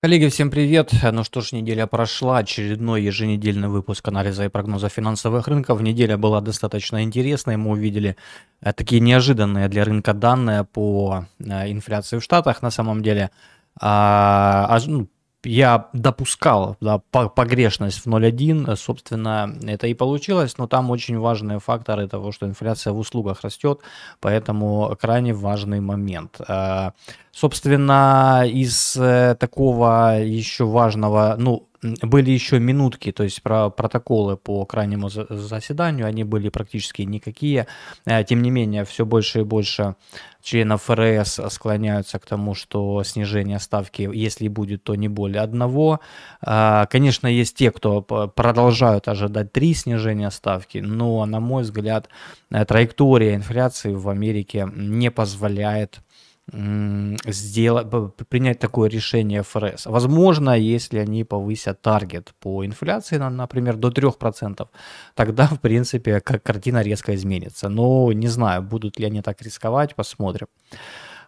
Коллеги, всем привет! Ну что ж, неделя прошла, очередной еженедельный выпуск анализа и прогноза финансовых рынков. Неделя была достаточно интересной, мы увидели э, такие неожиданные для рынка данные по э, инфляции в Штатах на самом деле. А, а ну, я допускал да, погрешность в 0,1, собственно, это и получилось, но там очень важные факторы того, что инфляция в услугах растет, поэтому крайне важный момент. А, собственно, из э, такого еще важного, ну, были еще минутки, то есть про протоколы по крайнему заседанию, они были практически никакие. Э, тем не менее, все больше и больше членов ФРС склоняются к тому, что снижение ставки, если будет, то не более одного. Э, конечно, есть те, кто продолжают ожидать три снижения ставки, но, на мой взгляд, э, траектория инфляции в Америке не позволяет сделать, принять такое решение ФРС. Возможно, если они повысят таргет по инфляции, например, до 3%, тогда, в принципе, картина резко изменится. Но не знаю, будут ли они так рисковать, посмотрим.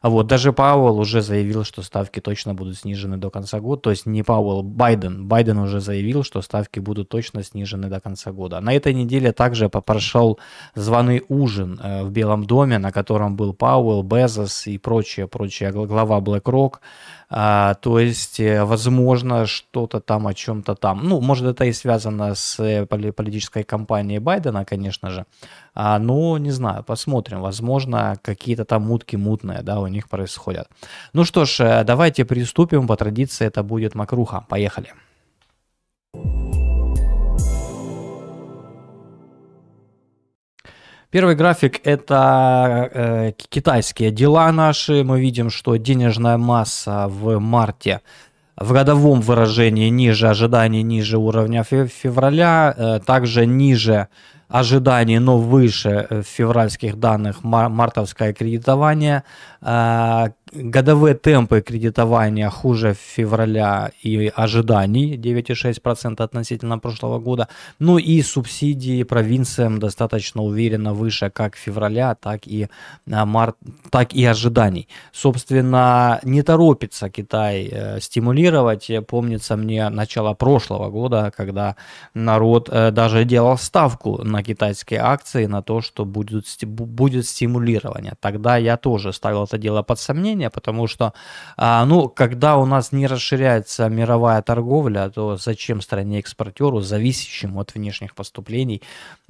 А вот, даже Пауэлл уже заявил, что ставки точно будут снижены до конца года. То есть не Пауэлл, Байден. Байден уже заявил, что ставки будут точно снижены до конца года. А на этой неделе также прошел званый ужин э, в Белом доме, на котором был Пауэлл, Безос и прочие, прочие глава BlackRock. А, то есть, э, возможно, что-то там о чем-то там. Ну, может, это и связано с э, политической кампанией Байдена, конечно же. А, ну, не знаю, посмотрим. Возможно, какие-то там мутки, мутные, да, у них происходят. Ну что ж, э, давайте приступим. По традиции это будет Макруха. Поехали. Первый график – это э, китайские дела наши. Мы видим, что денежная масса в марте в годовом выражении ниже ожиданий, ниже уровня февраля, э, также ниже ожиданий, но выше в э, февральских данных мартовское кредитование. А, годовые темпы кредитования хуже февраля и ожиданий 9,6% относительно прошлого года. Ну и субсидии провинциям достаточно уверенно выше как февраля, так и, а, март, так и ожиданий. Собственно, не торопится Китай э, стимулировать. Помнится мне начало прошлого года, когда народ э, даже делал ставку на на китайские акции, на то, что будет, будет стимулирование. Тогда я тоже ставил это дело под сомнение, потому что, а, ну, когда у нас не расширяется мировая торговля, то зачем стране-экспортеру, зависящему от внешних поступлений,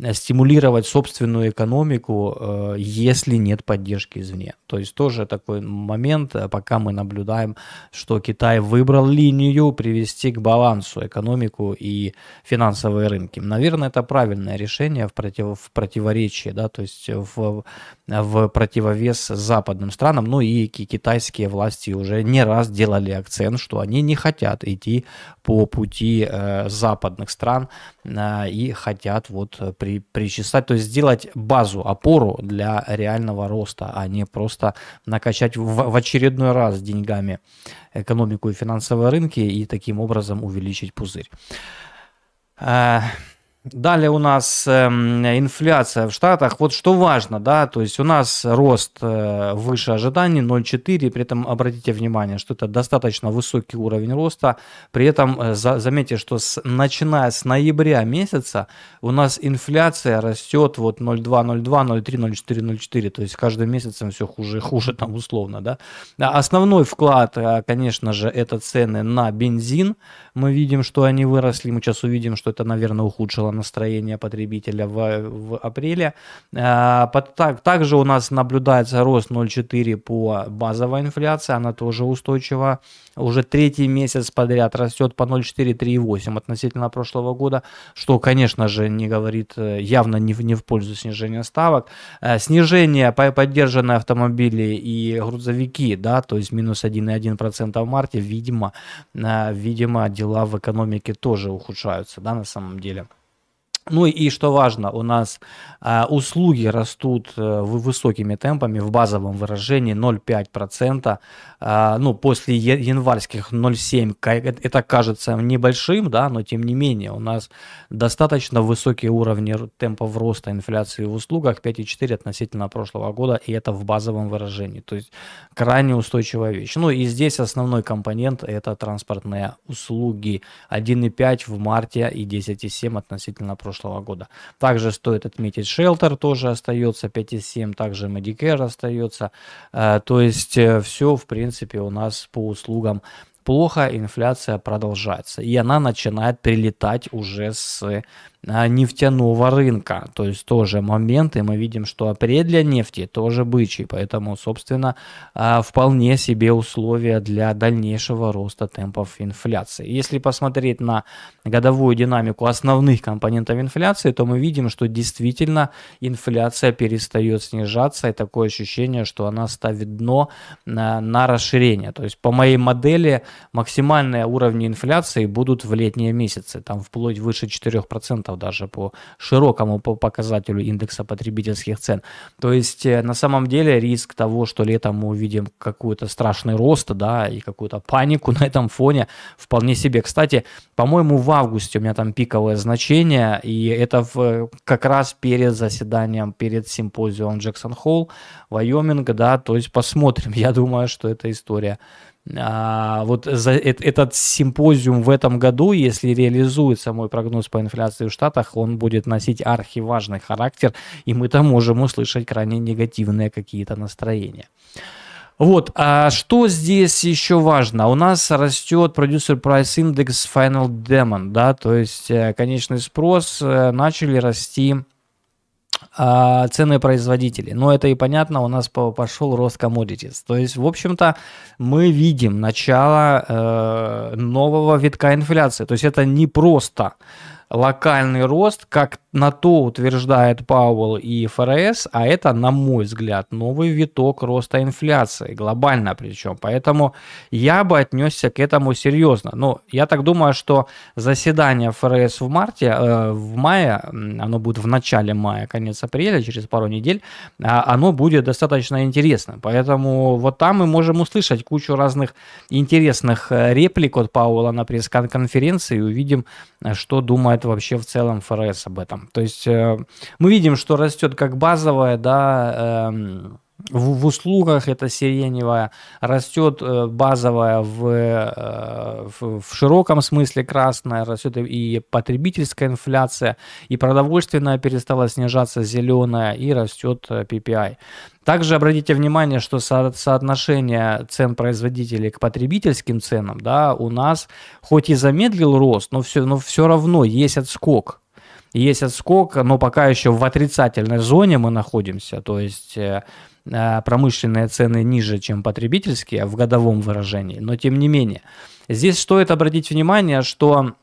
э, стимулировать собственную экономику, э, если нет поддержки извне? То есть тоже такой момент, э, пока мы наблюдаем, что Китай выбрал линию привести к балансу экономику и финансовые рынки. Наверное, это правильное решение, Германия в, против, в противоречии, да, то есть в, в противовес западным странам, ну и китайские власти уже не раз делали акцент, что они не хотят идти по пути э, западных стран э, и хотят вот при, причесать, то есть сделать базу, опору для реального роста, а не просто накачать в, в очередной раз деньгами экономику и финансовые рынки и таким образом увеличить пузырь. Э, Далее у нас эм, инфляция в Штатах. Вот что важно, да, то есть у нас рост э, выше ожиданий 0,4, при этом обратите внимание, что это достаточно высокий уровень роста. При этом э, заметьте, что с, начиная с ноября месяца у нас инфляция растет вот 0,2, 0,2, 0,3, 0,4, 0,4, то есть каждым месяцем все хуже и хуже там условно, да. А основной вклад, э, конечно же, это цены на бензин. Мы видим, что они выросли, мы сейчас увидим, что это, наверное, ухудшило настроение потребителя в, в апреле. А, также у нас наблюдается рост 0,4 по базовой инфляции, она тоже устойчива. Уже третий месяц подряд растет по 0,4-3,8 относительно прошлого года, что, конечно же, не говорит э, явно не в, не в пользу снижения ставок. Э, снижение по поддержанные автомобили и грузовики, да, то есть минус 1,1% в марте, видимо, э, видимо, дела в экономике тоже ухудшаются, да, на самом деле. Ну и что важно, у нас э, услуги растут э, высокими темпами в базовом выражении 0,5%. Э, а, ну, после январских 0,7 э, это кажется небольшим, да, но тем не менее у нас достаточно высокие уровни темпов роста инфляции в услугах 5,4 относительно прошлого года, и это в базовом выражении. То есть крайне устойчивая вещь. Ну и здесь основной компонент это транспортные услуги 1,5 в марте и 10,7 относительно прошлого прошлого года. Также стоит отметить, Shelter тоже остается 5,7, также Medicare остается. Э, то есть э, все, в принципе, у нас по услугам плохо, инфляция продолжается. И она начинает прилетать уже с а, нефтяного рынка. То есть тоже моменты мы видим, что апрель для нефти тоже бычий, поэтому, собственно, а, вполне себе условия для дальнейшего роста темпов инфляции. Если посмотреть на годовую динамику основных компонентов инфляции, то мы видим, что действительно инфляция перестает снижаться, и такое ощущение, что она ставит дно на, на расширение. То есть по моей модели максимальные уровни инфляции будут в летние месяцы, там вплоть выше 4% процентов даже по широкому по показателю индекса потребительских цен. То есть э, на самом деле риск того, что летом мы увидим какой-то страшный рост, да, и какую-то панику на этом фоне вполне себе. Кстати, по-моему, в августе у меня там пиковое значение, и это в, э, как раз перед заседанием, перед симпозиумом Джексон Холл, Вайоминг, да, то есть посмотрим. Я думаю, что эта история а, вот за этот симпозиум в этом году, если реализуется мой прогноз по инфляции в Штатах, он будет носить архиважный характер, и мы там можем услышать крайне негативные какие-то настроения. Вот, а что здесь еще важно? У нас растет продюсер Price Index Final Demon, да, то есть э, конечный спрос э, начали расти а, цены производителей. Но это и понятно, у нас пошел рост commodities. То есть, в общем-то, мы видим начало э, нового витка инфляции. То есть это не просто локальный рост, как на то утверждает Пауэлл и ФРС, а это, на мой взгляд, новый виток роста инфляции, глобально причем. Поэтому я бы отнесся к этому серьезно. Но ну, я так думаю, что заседание ФРС в марте, э, в мае, оно будет в начале мая, конец апреля, через пару недель, а, оно будет достаточно интересным. Поэтому вот там мы можем услышать кучу разных интересных э, реплик от Пауэлла на пресс-конференции и увидим, э, что думает думает вообще в целом ФРС об этом. То есть э, мы видим, что растет как базовая, да, эм, в, в услугах это сиреневая, растет э, базовая в, э, в, в широком смысле красная, растет и потребительская инфляция, и продовольственная перестала снижаться зеленая, и растет PPI. Также обратите внимание, что со соотношение цен производителей к потребительским ценам да, у нас хоть и замедлил рост, но все, но все равно есть отскок есть отскок, но пока еще в отрицательной зоне мы находимся, то есть э, э, промышленные цены ниже, чем потребительские в годовом выражении, но тем не менее. Здесь стоит обратить внимание, что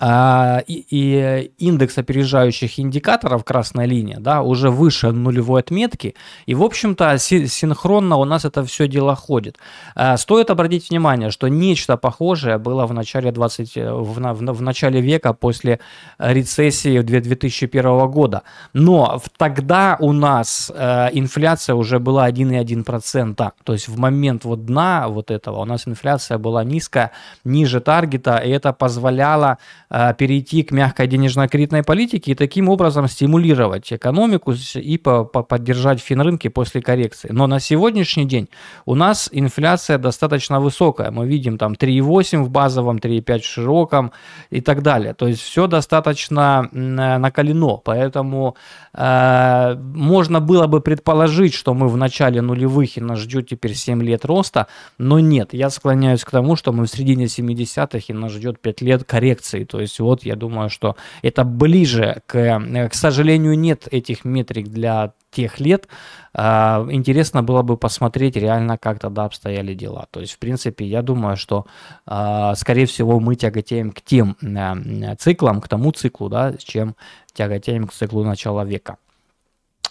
а, и, и индекс опережающих индикаторов, красная линия, да, уже выше нулевой отметки. И, в общем-то, синхронно у нас это все дело ходит. А, стоит обратить внимание, что нечто похожее было в начале, 20, в, в, в начале века после рецессии 2001 года. Но в, тогда у нас э, инфляция уже была 1,1%. То есть в момент вот дна вот этого у нас инфляция была низкая, ниже таргета, и это позволяло Э, перейти к мягкой денежно-кредитной политике и таким образом стимулировать экономику и по -по поддержать финрынки после коррекции. Но на сегодняшний день у нас инфляция достаточно высокая. Мы видим там 3,8 в базовом, 3,5 в широком и так далее. То есть все достаточно э, накалено. Поэтому э, можно было бы предположить, что мы в начале нулевых и нас ждет теперь 7 лет роста, но нет. Я склоняюсь к тому, что мы в середине 70-х и нас ждет 5 лет коррекции. То то есть вот я думаю, что это ближе к... Э, к сожалению, нет этих метрик для тех лет. А, интересно было бы посмотреть реально, как тогда обстояли дела. То есть, в принципе, я думаю, что, а, скорее всего, мы тяготеем к тем э, циклам, к тому циклу, да, чем тяготеем к циклу начала века.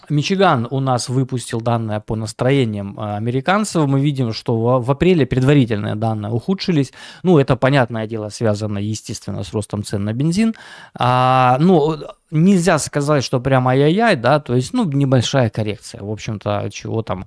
Мичиган у нас выпустил данные по настроениям а, американцев. Мы видим, что в апреле предварительные данные ухудшились. Ну, это, понятное дело, связано, естественно, с ростом цен на бензин. А, ну, нельзя сказать, что прямо ай-яй-яй, да, то есть, ну, небольшая коррекция, в общем-то, чего там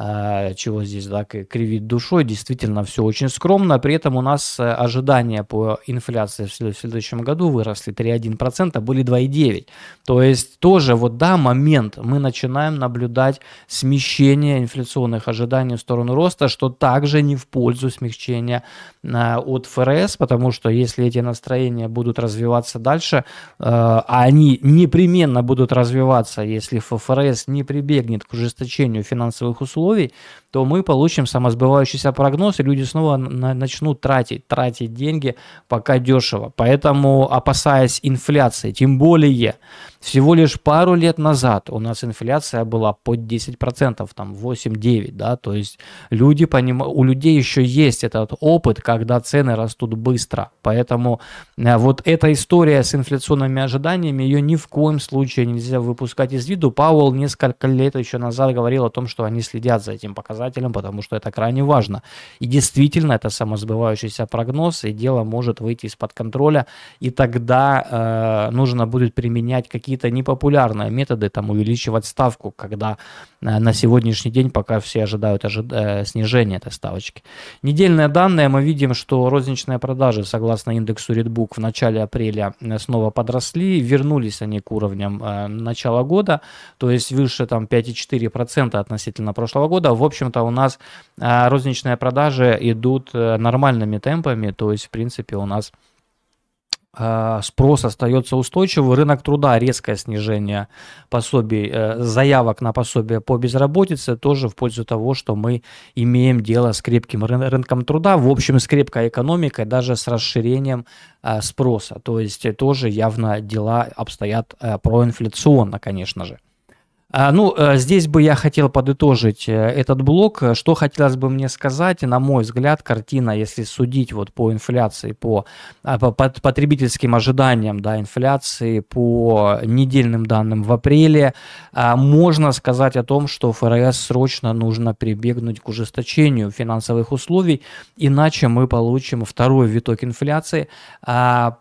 а, чего здесь так кривить душой, действительно все очень скромно. При этом у нас э, ожидания по инфляции в следующем году выросли 3,1%, были 2,9%. То есть тоже вот да, момент, мы начинаем наблюдать смещение инфляционных ожиданий в сторону роста, что также не в пользу смягчения Э, от ФРС, потому что если эти настроения будут развиваться дальше, э, а они непременно будут развиваться, если ФРС не прибегнет к ужесточению финансовых условий, то мы получим самосбывающийся прогноз, и люди снова начнут тратить, тратить деньги пока дешево. Поэтому, опасаясь инфляции, тем более, всего лишь пару лет назад у нас инфляция была под 10%, там 8-9, да, то есть люди поним... у людей еще есть этот опыт, как когда цены растут быстро. Поэтому э, вот эта история с инфляционными ожиданиями, ее ни в коем случае нельзя выпускать из виду. Пауэлл несколько лет еще назад говорил о том, что они следят за этим показателем, потому что это крайне важно. И действительно, это самосбывающийся прогноз, и дело может выйти из-под контроля, и тогда э, нужно будет применять какие-то непопулярные методы, там увеличивать ставку, когда э, на сегодняшний день пока все ожидают ожи- э, снижения этой ставочки. Недельные данные мы видим видим, что розничные продажи, согласно индексу Redbook, в начале апреля э, снова подросли, вернулись они к уровням э, начала года, то есть выше там 5,4% относительно прошлого года. В общем-то у нас э, розничные продажи идут нормальными темпами, то есть в принципе у нас Э, спрос остается устойчивый, рынок труда, резкое снижение пособий, э, заявок на пособие по безработице тоже в пользу того, что мы имеем дело с крепким рынком труда, в общем, с крепкой экономикой, даже с расширением э, спроса. То есть тоже явно дела обстоят проинфляционно, конечно же. А, ну, э, здесь бы я хотел подытожить э, этот блок. Что хотелось бы мне сказать, на мой взгляд, картина, если судить вот по инфляции, по, а, по потребительским ожиданиям да, инфляции, по недельным данным в апреле, а, можно сказать о том, что ФРС срочно нужно прибегнуть к ужесточению финансовых условий, иначе мы получим второй виток инфляции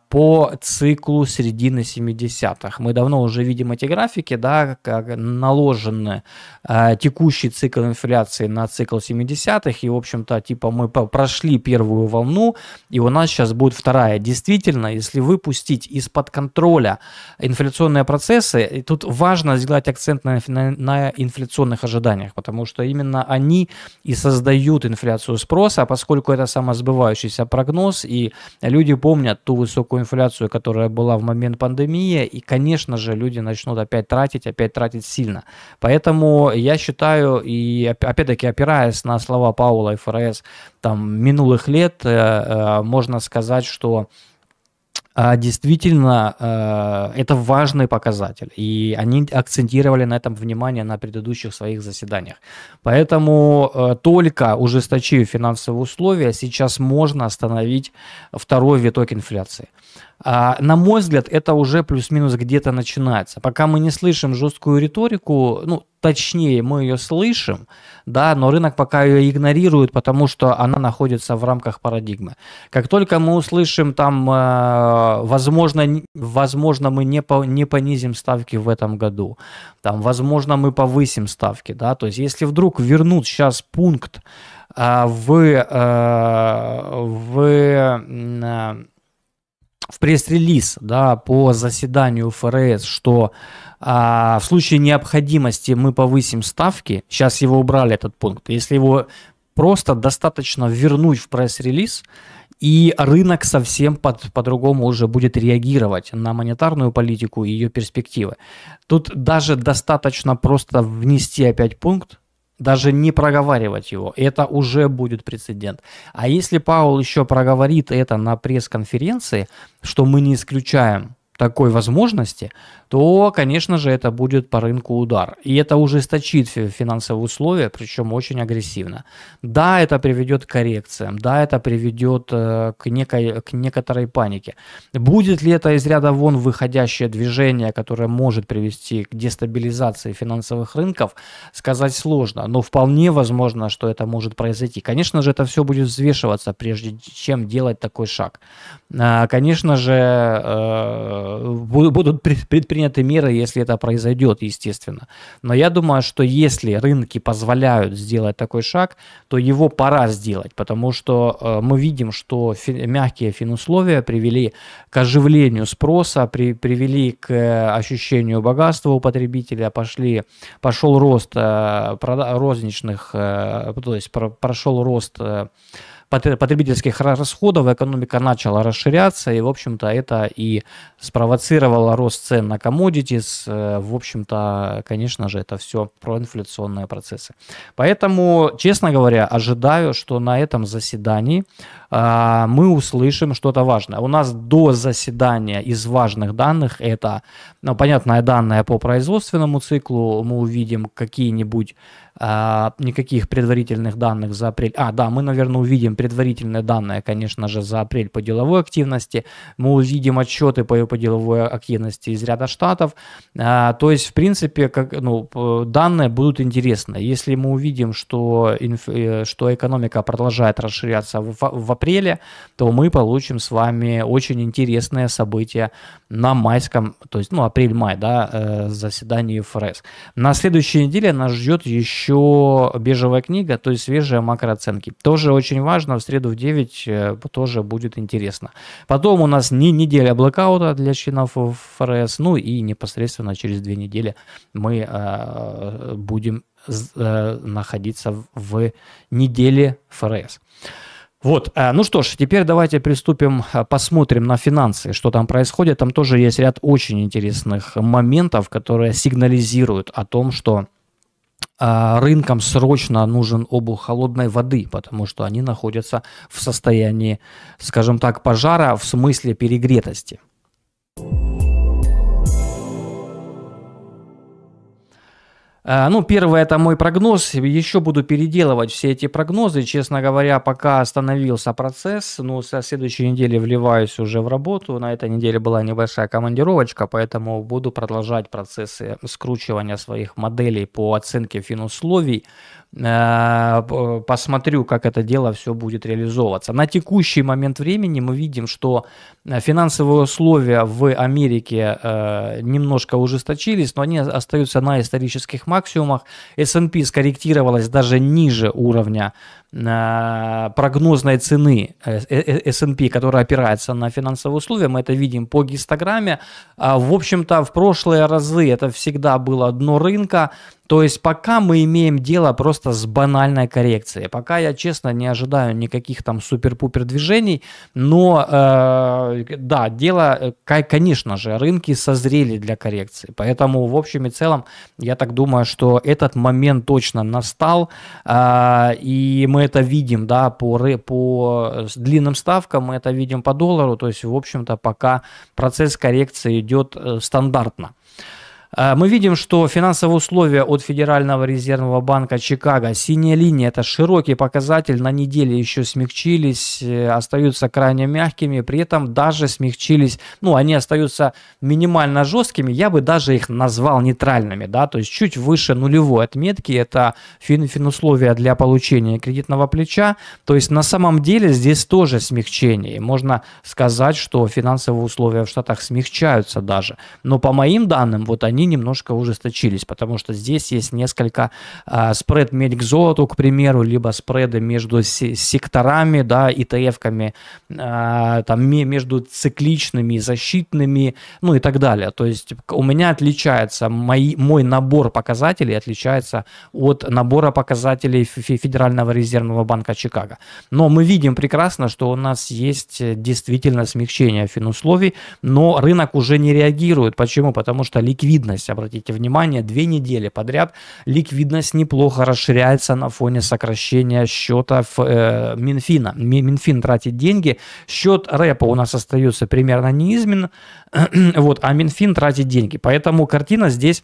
по циклу середины 70-х. Мы давно уже видим эти графики, да, как наложены э, текущий цикл инфляции на цикл 70-х, и, в общем-то, типа мы прошли первую волну, и у нас сейчас будет вторая. Действительно, если выпустить из-под контроля инфляционные процессы, и тут важно сделать акцент на, на, на инфляционных ожиданиях, потому что именно они и создают инфляцию спроса, поскольку это самосбывающийся прогноз, и люди помнят ту высокую такую инфляцию, которая была в момент пандемии, и, конечно же, люди начнут опять тратить, опять тратить сильно. Поэтому я считаю, и опять-таки опираясь на слова Паула и ФРС там, минулых лет, э, э, можно сказать, что а, действительно э, это важный показатель. И они акцентировали на этом внимание на предыдущих своих заседаниях. Поэтому э, только ужесточив финансовые условия, сейчас можно остановить второй виток инфляции. А, на мой взгляд, это уже плюс-минус где-то начинается. Пока мы не слышим жесткую риторику, ну, точнее, мы ее слышим, да, но рынок пока ее игнорирует, потому что она находится в рамках парадигмы. Как только мы услышим там, э, возможно, возможно мы не, по, не понизим ставки в этом году, там, возможно, мы повысим ставки, да, то есть если вдруг вернут сейчас пункт э, в, э, в в пресс-релиз да, по заседанию ФРС, что а, в случае необходимости мы повысим ставки. Сейчас его убрали, этот пункт. Если его просто достаточно вернуть в пресс-релиз, и рынок совсем под, по-другому уже будет реагировать на монетарную политику и ее перспективы. Тут даже достаточно просто внести опять пункт, даже не проговаривать его. Это уже будет прецедент. А если Паул еще проговорит это на пресс-конференции, что мы не исключаем такой возможности, то, конечно же, это будет по рынку удар. И это ужесточит финансовые условия, причем очень агрессивно. Да, это приведет к коррекциям, да, это приведет э, к, некой, к некоторой панике. Будет ли это из ряда вон выходящее движение, которое может привести к дестабилизации финансовых рынков, сказать сложно, но вполне возможно, что это может произойти. Конечно же, это все будет взвешиваться, прежде чем делать такой шаг. А, конечно же, э, будут предприниматели приняты меры, если это произойдет, естественно. Но я думаю, что если рынки позволяют сделать такой шаг, то его пора сделать, потому что э, мы видим, что фи- мягкие финусловия привели к оживлению спроса, при- привели к э, ощущению богатства у потребителя, пошли, пошел рост э, розничных, э, то есть про- прошел рост э, потребительских расходов экономика начала расширяться, и, в общем-то, это и спровоцировало рост цен на commodities. Э, в общем-то, конечно же, это все проинфляционные процессы. Поэтому, честно говоря, ожидаю, что на этом заседании а, мы услышим что-то важное. У нас до заседания из важных данных это ну, понятные данные по производственному циклу. Мы увидим какие-нибудь а, никаких предварительных данных за апрель. А, да, мы, наверное, увидим предварительные данные, конечно же, за апрель по деловой активности. Мы увидим отчеты по, по деловой активности из ряда штатов. Э, то есть, в принципе, как, ну, данные будут интересны. Если мы увидим, что, инф, э, что экономика продолжает расширяться в, в апреле, то мы получим с вами очень интересное событие на майском, то есть, ну, апрель-май, да, э, заседании ФРС. На следующей неделе нас ждет еще еще бежевая книга, то есть свежие макрооценки. Тоже очень важно, в среду в 9 э, тоже будет интересно. Потом у нас не неделя блокаута для членов ФРС, ну и непосредственно через две недели мы э, будем э, находиться в неделе ФРС. Вот, э, ну что ж, теперь давайте приступим, э, посмотрим на финансы, что там происходит. Там тоже есть ряд очень интересных моментов, которые сигнализируют о том, что а, рынкам срочно нужен обух холодной воды, потому что они находятся в состоянии, скажем так, пожара в смысле перегретости. Э, ну, первое, это мой прогноз. Еще буду переделывать все эти прогнозы. Честно говоря, пока остановился процесс, но ну, со следующей недели вливаюсь уже в работу. На этой неделе была небольшая командировочка, поэтому буду продолжать процессы скручивания своих моделей по оценке финусловий. условий Э, посмотрю, как это дело все будет реализовываться. На текущий момент времени мы видим, что э, финансовые условия в Америке э, немножко ужесточились, но они остаются на исторических максимумах. S&P скорректировалась даже ниже уровня прогнозной цены S&P, э, э, э, которая опирается на финансовые условия, мы это видим по гистограмме. А, в общем-то, в прошлые разы это всегда было дно рынка, то есть пока мы имеем дело просто с банальной коррекцией. Пока я, честно, не ожидаю никаких там супер-пупер движений, но э, да, дело, конечно же, рынки созрели для коррекции. Поэтому в общем и целом я так думаю, что этот момент точно настал, э, и мы это видим, да, по, по э, длинным ставкам, мы это видим по доллару, то есть, в общем-то, пока процесс коррекции идет э, стандартно. А, мы видим, что финансовые условия от Федерального резервного банка Чикаго, синяя линия, это широкий показатель, на неделе еще смягчились, э, остаются крайне мягкими, при этом даже смягчились, ну, они остаются минимально жесткими, я бы даже их назвал нейтральными, да, то есть чуть выше нулевой отметки, это фин, фин условия для получения кредитного плеча, то есть на самом деле здесь тоже смягчение, можно сказать, что финансовые условия в Штатах смягчаются даже, но по моим данным, вот они немножко ужесточились, потому что здесь есть несколько э, спред медь к золоту, к примеру, либо спреды между секторами, да, ИТФ-ками, э, там, между цикличными, и защитными, ну и так далее. То есть у меня отличается, мой мой набор показателей отличается от набора показателей Федерального резервного банка Чикаго. Но мы видим прекрасно, что у нас есть действительно смягчение финусловий, но рынок уже не реагирует. Почему? Потому что ликвидность ликвидность, обратите внимание, две недели подряд ликвидность неплохо расширяется на фоне сокращения счета э, Минфина. Минфин тратит деньги, счет рэпа у нас остается примерно неизмен, вот, а Минфин тратит деньги. Поэтому картина здесь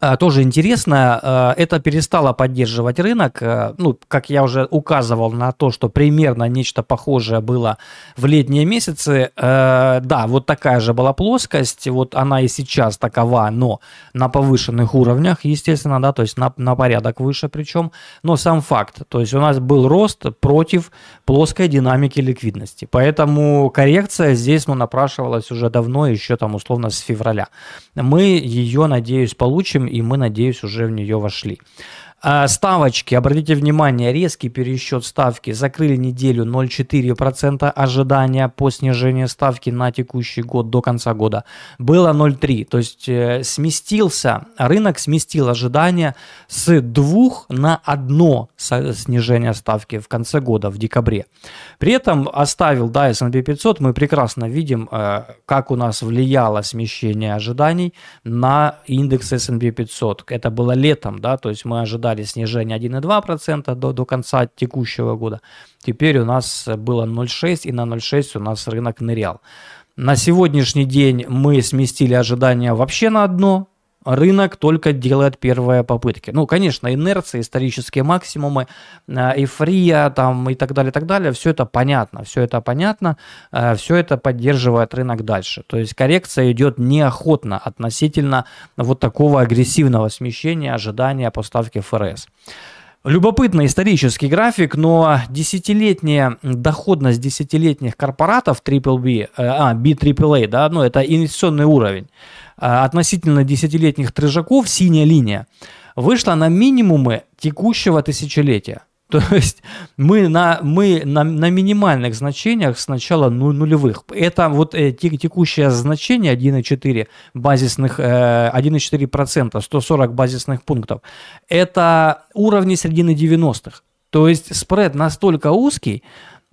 а, тоже интересно, а, это перестало поддерживать рынок. А, ну, как я уже указывал на то, что примерно нечто похожее было в летние месяцы. Да, вот такая же была плоскость, вот она и сейчас такова, но на повышенных уровнях, естественно, да, то есть на, на порядок выше причем. Но сам факт, то есть у нас был рост против плоской динамики ликвидности. Поэтому коррекция здесь ну, напрашивалась уже давно, еще там условно с февраля. Мы ее, надеюсь, получим и мы, надеюсь, уже в нее вошли. А, ставочки, обратите внимание, резкий пересчет ставки. Закрыли неделю 0,4% ожидания по снижению ставки на текущий год до конца года. Было 0,3%. То есть э, сместился, рынок сместил ожидания с 2 на 1 снижение ставки в конце года, в декабре. При этом оставил да, S&P 500. Мы прекрасно видим, э, как у нас влияло смещение ожиданий на индекс S&P 500. Это было летом, да, то есть мы ожидали ожидали снижения 1,2% до, до конца текущего года. Теперь у нас было 0,6 и на 0,6 у нас рынок нырял. На сегодняшний день мы сместили ожидания вообще на дно, рынок только делает первые попытки. Ну, конечно, инерция, исторические максимумы, э, эйфория там и так далее, и так далее, все это понятно, все это понятно, э, все это поддерживает рынок дальше. То есть коррекция идет неохотно относительно вот такого агрессивного смещения ожидания поставки ФРС. Любопытный исторический график, но десятилетняя доходность десятилетних корпоратов BBB, э, а, B BAAA, да, ну это инвестиционный уровень, Э, относительно десятилетних трыжаков синяя линия вышла на минимумы текущего тысячелетия. То есть мы на, мы на, на минимальных значениях сначала ну, нулевых. Это вот э, текущее значение 1,4 базисных, э, 1,4%, 140 базисных пунктов. Это уровни середины 90-х. То есть спред настолько узкий,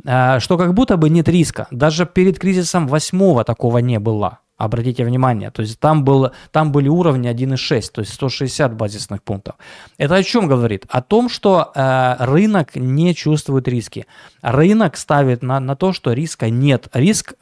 э, что как будто бы нет риска. Даже перед кризисом 8 такого не было. Обратите внимание, то есть там, было, там были уровни 1,6, то есть 160 базисных пунктов. Это о чем говорит? О том, что э, рынок не чувствует риски. Рынок ставит на, на то, что риска нет. Риск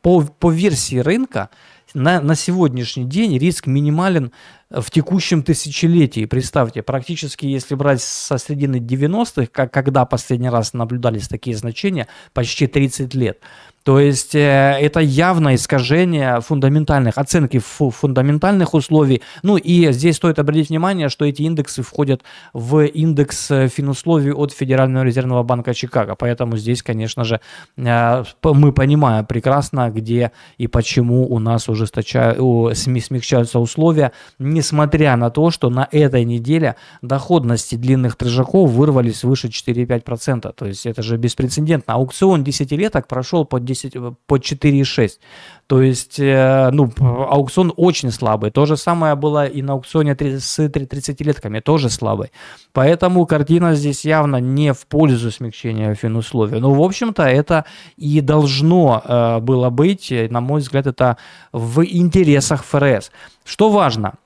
по, по версии рынка на, на сегодняшний день риск минимален в текущем тысячелетии. Представьте, практически если брать со середины 90-х, как, когда последний раз наблюдались такие значения, почти 30 лет. То есть э, это явное искажение фундаментальных, оценки фундаментальных условий. Ну и здесь стоит обратить внимание, что эти индексы входят в индекс э, финусловий от Федерального резервного банка Чикаго. Поэтому здесь, конечно же, э, мы понимаем прекрасно, где и почему у нас ужесточают, смягчаются условия, несмотря на то, что на этой неделе доходности длинных трежаков вырвались выше 4,5%. То есть это же беспрецедентно. Аукцион десятилеток прошел под 10 10, э, по 4,6. То есть, э, ну, аукцион очень слабый. То же самое было и на аукционе с 30-летками, тоже слабый. Поэтому картина здесь явно не в пользу смягчения финусловия. Ну, в общем-то, это и должно э, было быть, на мой взгляд, это в интересах ФРС. Что важно –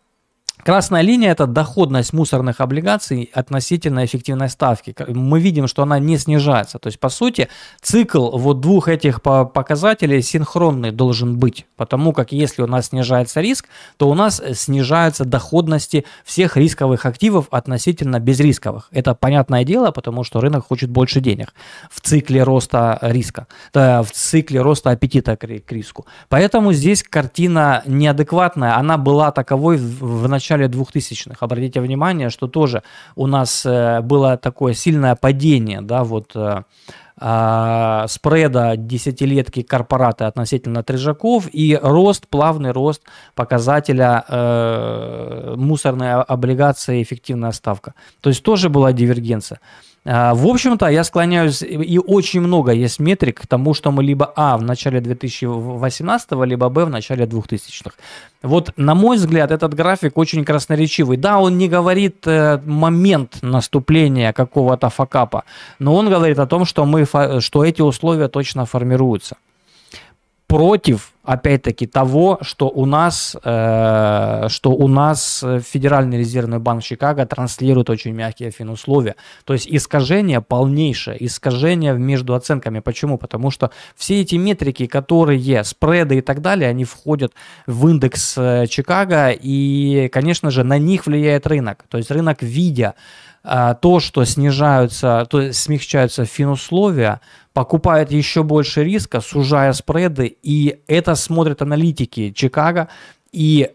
Красная линия – это доходность мусорных облигаций относительно эффективной ставки. Мы видим, что она не снижается. То есть, по сути, цикл вот двух этих показателей синхронный должен быть, потому как если у нас снижается риск, то у нас снижаются доходности всех рисковых активов относительно безрисковых. Это понятное дело, потому что рынок хочет больше денег в цикле роста риска, в цикле роста аппетита к риску. Поэтому здесь картина неадекватная. Она была таковой в начале начале 2000-х, обратите внимание, что тоже у нас э, было такое сильное падение, да, вот э, а, спреда десятилетки корпораты относительно трижаков и рост, плавный рост показателя э, мусорной облигации эффективная ставка. То есть тоже была дивергенция. А, в общем-то, я склоняюсь, и очень много есть метрик к тому, что мы либо А в начале 2018, либо Б в начале 2000-х. Вот, на мой взгляд, этот график очень красноречивый. Да, он не говорит э, момент наступления какого-то факапа, но он говорит о том, что, мы, что эти условия точно формируются. Против опять-таки того, что у нас, э, что у нас э, Федеральный резервный банк Чикаго транслирует очень мягкие финусловия. То есть искажение полнейшее, искажение между оценками. Почему? Потому что все эти метрики, которые спреды и так далее, они входят в индекс э, Чикаго, и, конечно же, на них влияет рынок. То есть рынок, видя а, то, что снижаются, то есть смягчаются финусловия, покупают еще больше риска, сужая спреды, и это смотрят аналитики Чикаго, и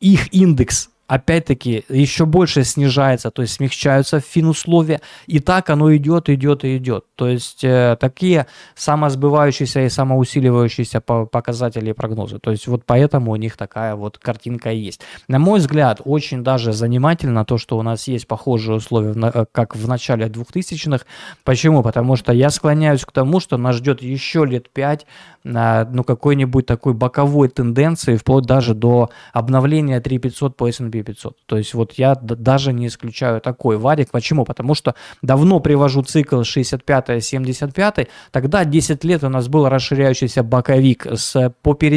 их индекс опять-таки еще больше снижается, то есть смягчаются фин-условия, и так оно идет, идет и идет. То есть э, такие самосбывающиеся и самоусиливающиеся показатели и прогнозы. То есть вот поэтому у них такая вот картинка есть. На мой взгляд, очень даже занимательно то, что у нас есть похожие условия, э, как в начале 2000-х. Почему? Потому что я склоняюсь к тому, что нас ждет еще лет 5, э, ну, какой-нибудь такой боковой тенденции, вплоть даже до обновления 3500 по S&P 500. То есть вот я даже не исключаю такой варик. Почему? Потому что давно привожу цикл 65-75, тогда 10 лет у нас был расширяющийся боковик с попеременным.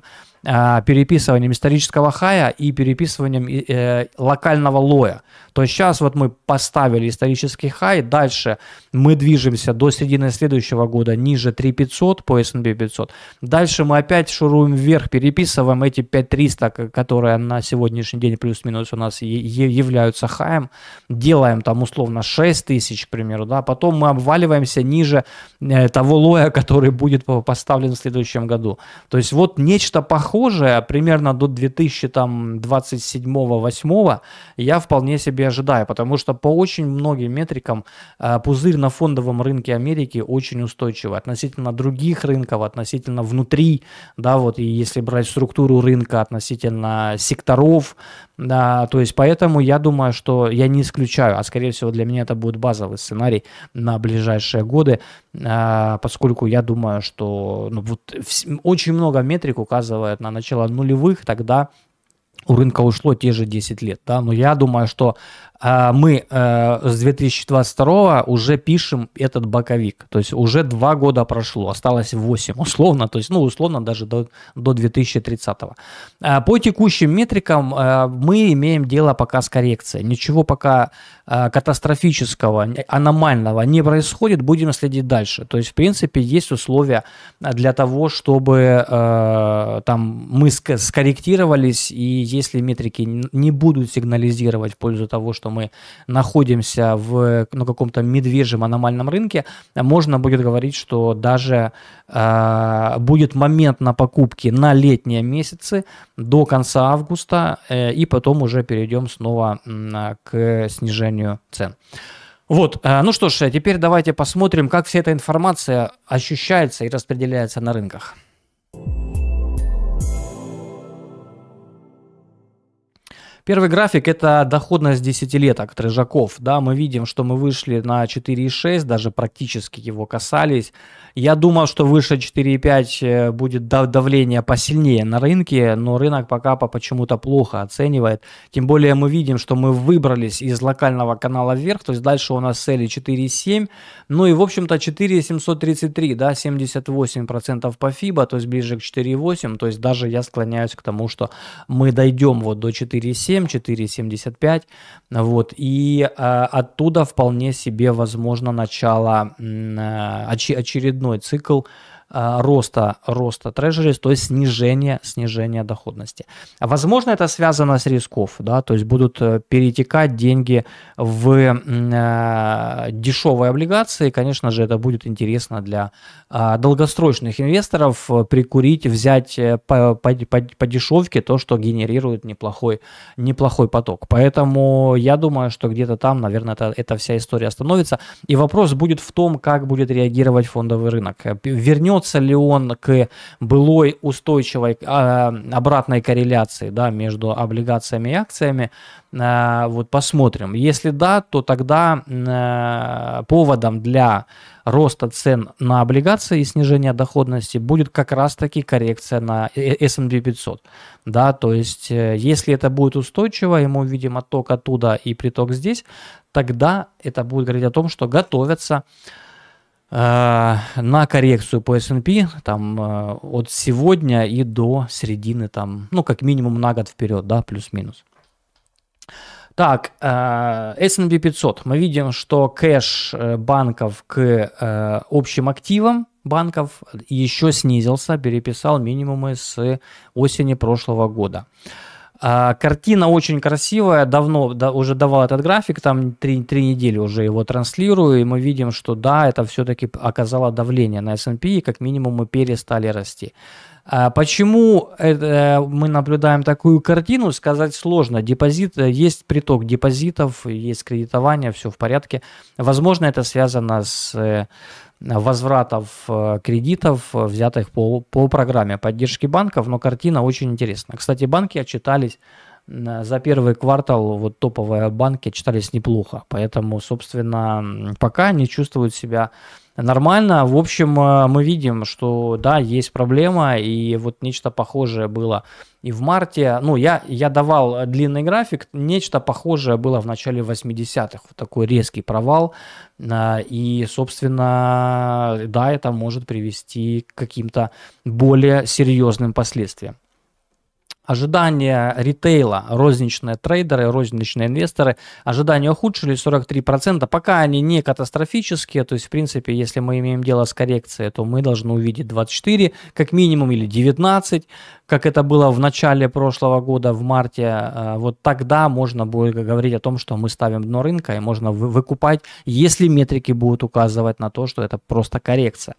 переменным Э, переписыванием исторического хая и переписыванием э, локального лоя. То есть сейчас вот мы поставили исторический хай, дальше мы движемся до середины следующего года ниже 3500 по S&P 500. Дальше мы опять шуруем вверх, переписываем эти 5300, которые на сегодняшний день плюс-минус у нас являются хаем, делаем там условно 6000, к примеру, да, потом мы обваливаемся ниже э, того лоя, который будет поставлен в следующем году. То есть вот нечто похожее похожее примерно до 2027-2028 я вполне себе ожидаю, потому что по очень многим метрикам э, пузырь на фондовом рынке Америки очень устойчивый относительно других рынков, относительно внутри, да, вот и если брать структуру рынка относительно секторов, да, то есть поэтому я думаю, что я не исключаю, а скорее всего для меня это будет базовый сценарий на ближайшие годы, а, поскольку я думаю, что ну, вот очень много метрик указывает на начало нулевых, тогда у рынка ушло те же 10 лет, да, но я думаю, что а мы э, с 2022 уже пишем этот боковик. То есть уже два года прошло, осталось 8 условно, то есть, ну, условно даже до, до 2030. А по текущим метрикам э, мы имеем дело пока с коррекцией. Ничего пока э, катастрофического, аномального не происходит, будем следить дальше. То есть, в принципе, есть условия для того, чтобы там мы скорректировались, и если метрики не будут сигнализировать в пользу того, что мы находимся в на каком-то медвежьем аномальном рынке, можно будет говорить, что даже э, будет момент на покупки на летние месяцы до конца августа, э, и потом уже перейдем снова э, к снижению цен. Вот, э, ну что ж, теперь давайте посмотрим, как вся эта информация ощущается и распределяется на рынках. Первый график – это доходность десятилеток трежаков. Да, мы видим, что мы вышли на 4,6, даже практически его касались. Я думал, что выше 4,5 э, будет давление посильнее на рынке, но рынок пока по почему-то плохо оценивает. Тем более мы видим, что мы выбрались из локального канала вверх, то есть дальше у нас цели 4,7. Ну и в общем-то 4,733, да, 78% по FIBA, то есть ближе к 4,8. То есть даже я склоняюсь к тому, что мы дойдем вот до 4,7, 4,75. Вот, и э, оттуда вполне себе возможно начало э, очередного очередной цикл Э, роста, роста трежерис, то есть снижение, снижение доходности. Возможно, это связано с рисков, да, то есть будут э, перетекать деньги в э, дешевые облигации, конечно же, это будет интересно для э, долгосрочных инвесторов э, прикурить, взять по, по, по, по дешевке то, что генерирует неплохой, неплохой поток. Поэтому я думаю, что где-то там, наверное, это, эта вся история остановится. И вопрос будет в том, как будет реагировать фондовый рынок. Вернется вернется ли он к былой устойчивой а, обратной корреляции да, между облигациями и акциями, а, вот посмотрим. Если да, то тогда а, поводом для роста цен на облигации и снижения доходности будет как раз-таки коррекция на S&P э, 500. Да, то есть э, если это будет устойчиво, и мы увидим отток оттуда и приток здесь, тогда это будет говорить о том, что готовятся Э, на коррекцию по S&P там э, от сегодня и до середины там, ну, как минимум на год вперед, да, плюс-минус. Так, S&P э, 500. Мы видим, что кэш банков к общим активам банков еще снизился, переписал минимумы с осени прошлого года. А, картина очень красивая, давно да, уже давал этот график, там три, три недели уже его транслирую, и мы видим, что да, это все-таки оказало давление на S&P, и как минимум мы перестали расти. А почему это, мы наблюдаем такую картину, сказать сложно. Депозит, э, есть приток депозитов, есть кредитование, все в порядке. Возможно, это связано с э, возвратов э, кредитов, э, взятых по, по программе поддержки банков, но картина очень интересна. Кстати, банки отчитались э, за первый квартал, вот топовые банки отчитались неплохо, поэтому, собственно, пока они чувствуют себя нормально. В общем, э, мы видим, что да, есть проблема, и вот нечто похожее было и в марте. Ну, я, я давал длинный график, нечто похожее было в начале 80-х, вот такой резкий провал, э, и, собственно, да, это может привести к каким-то более серьезным последствиям. Ожидания ритейла, розничные трейдеры, розничные инвесторы, ожидания ухудшились 43%, пока они не катастрофические, то есть, в принципе, если мы имеем дело с коррекцией, то мы должны увидеть 24 как минимум или 19, как это было в начале прошлого года, в марте, э, вот тогда можно будет говорить о том, что мы ставим дно рынка и можно выкупать, если метрики будут указывать на то, что это просто коррекция.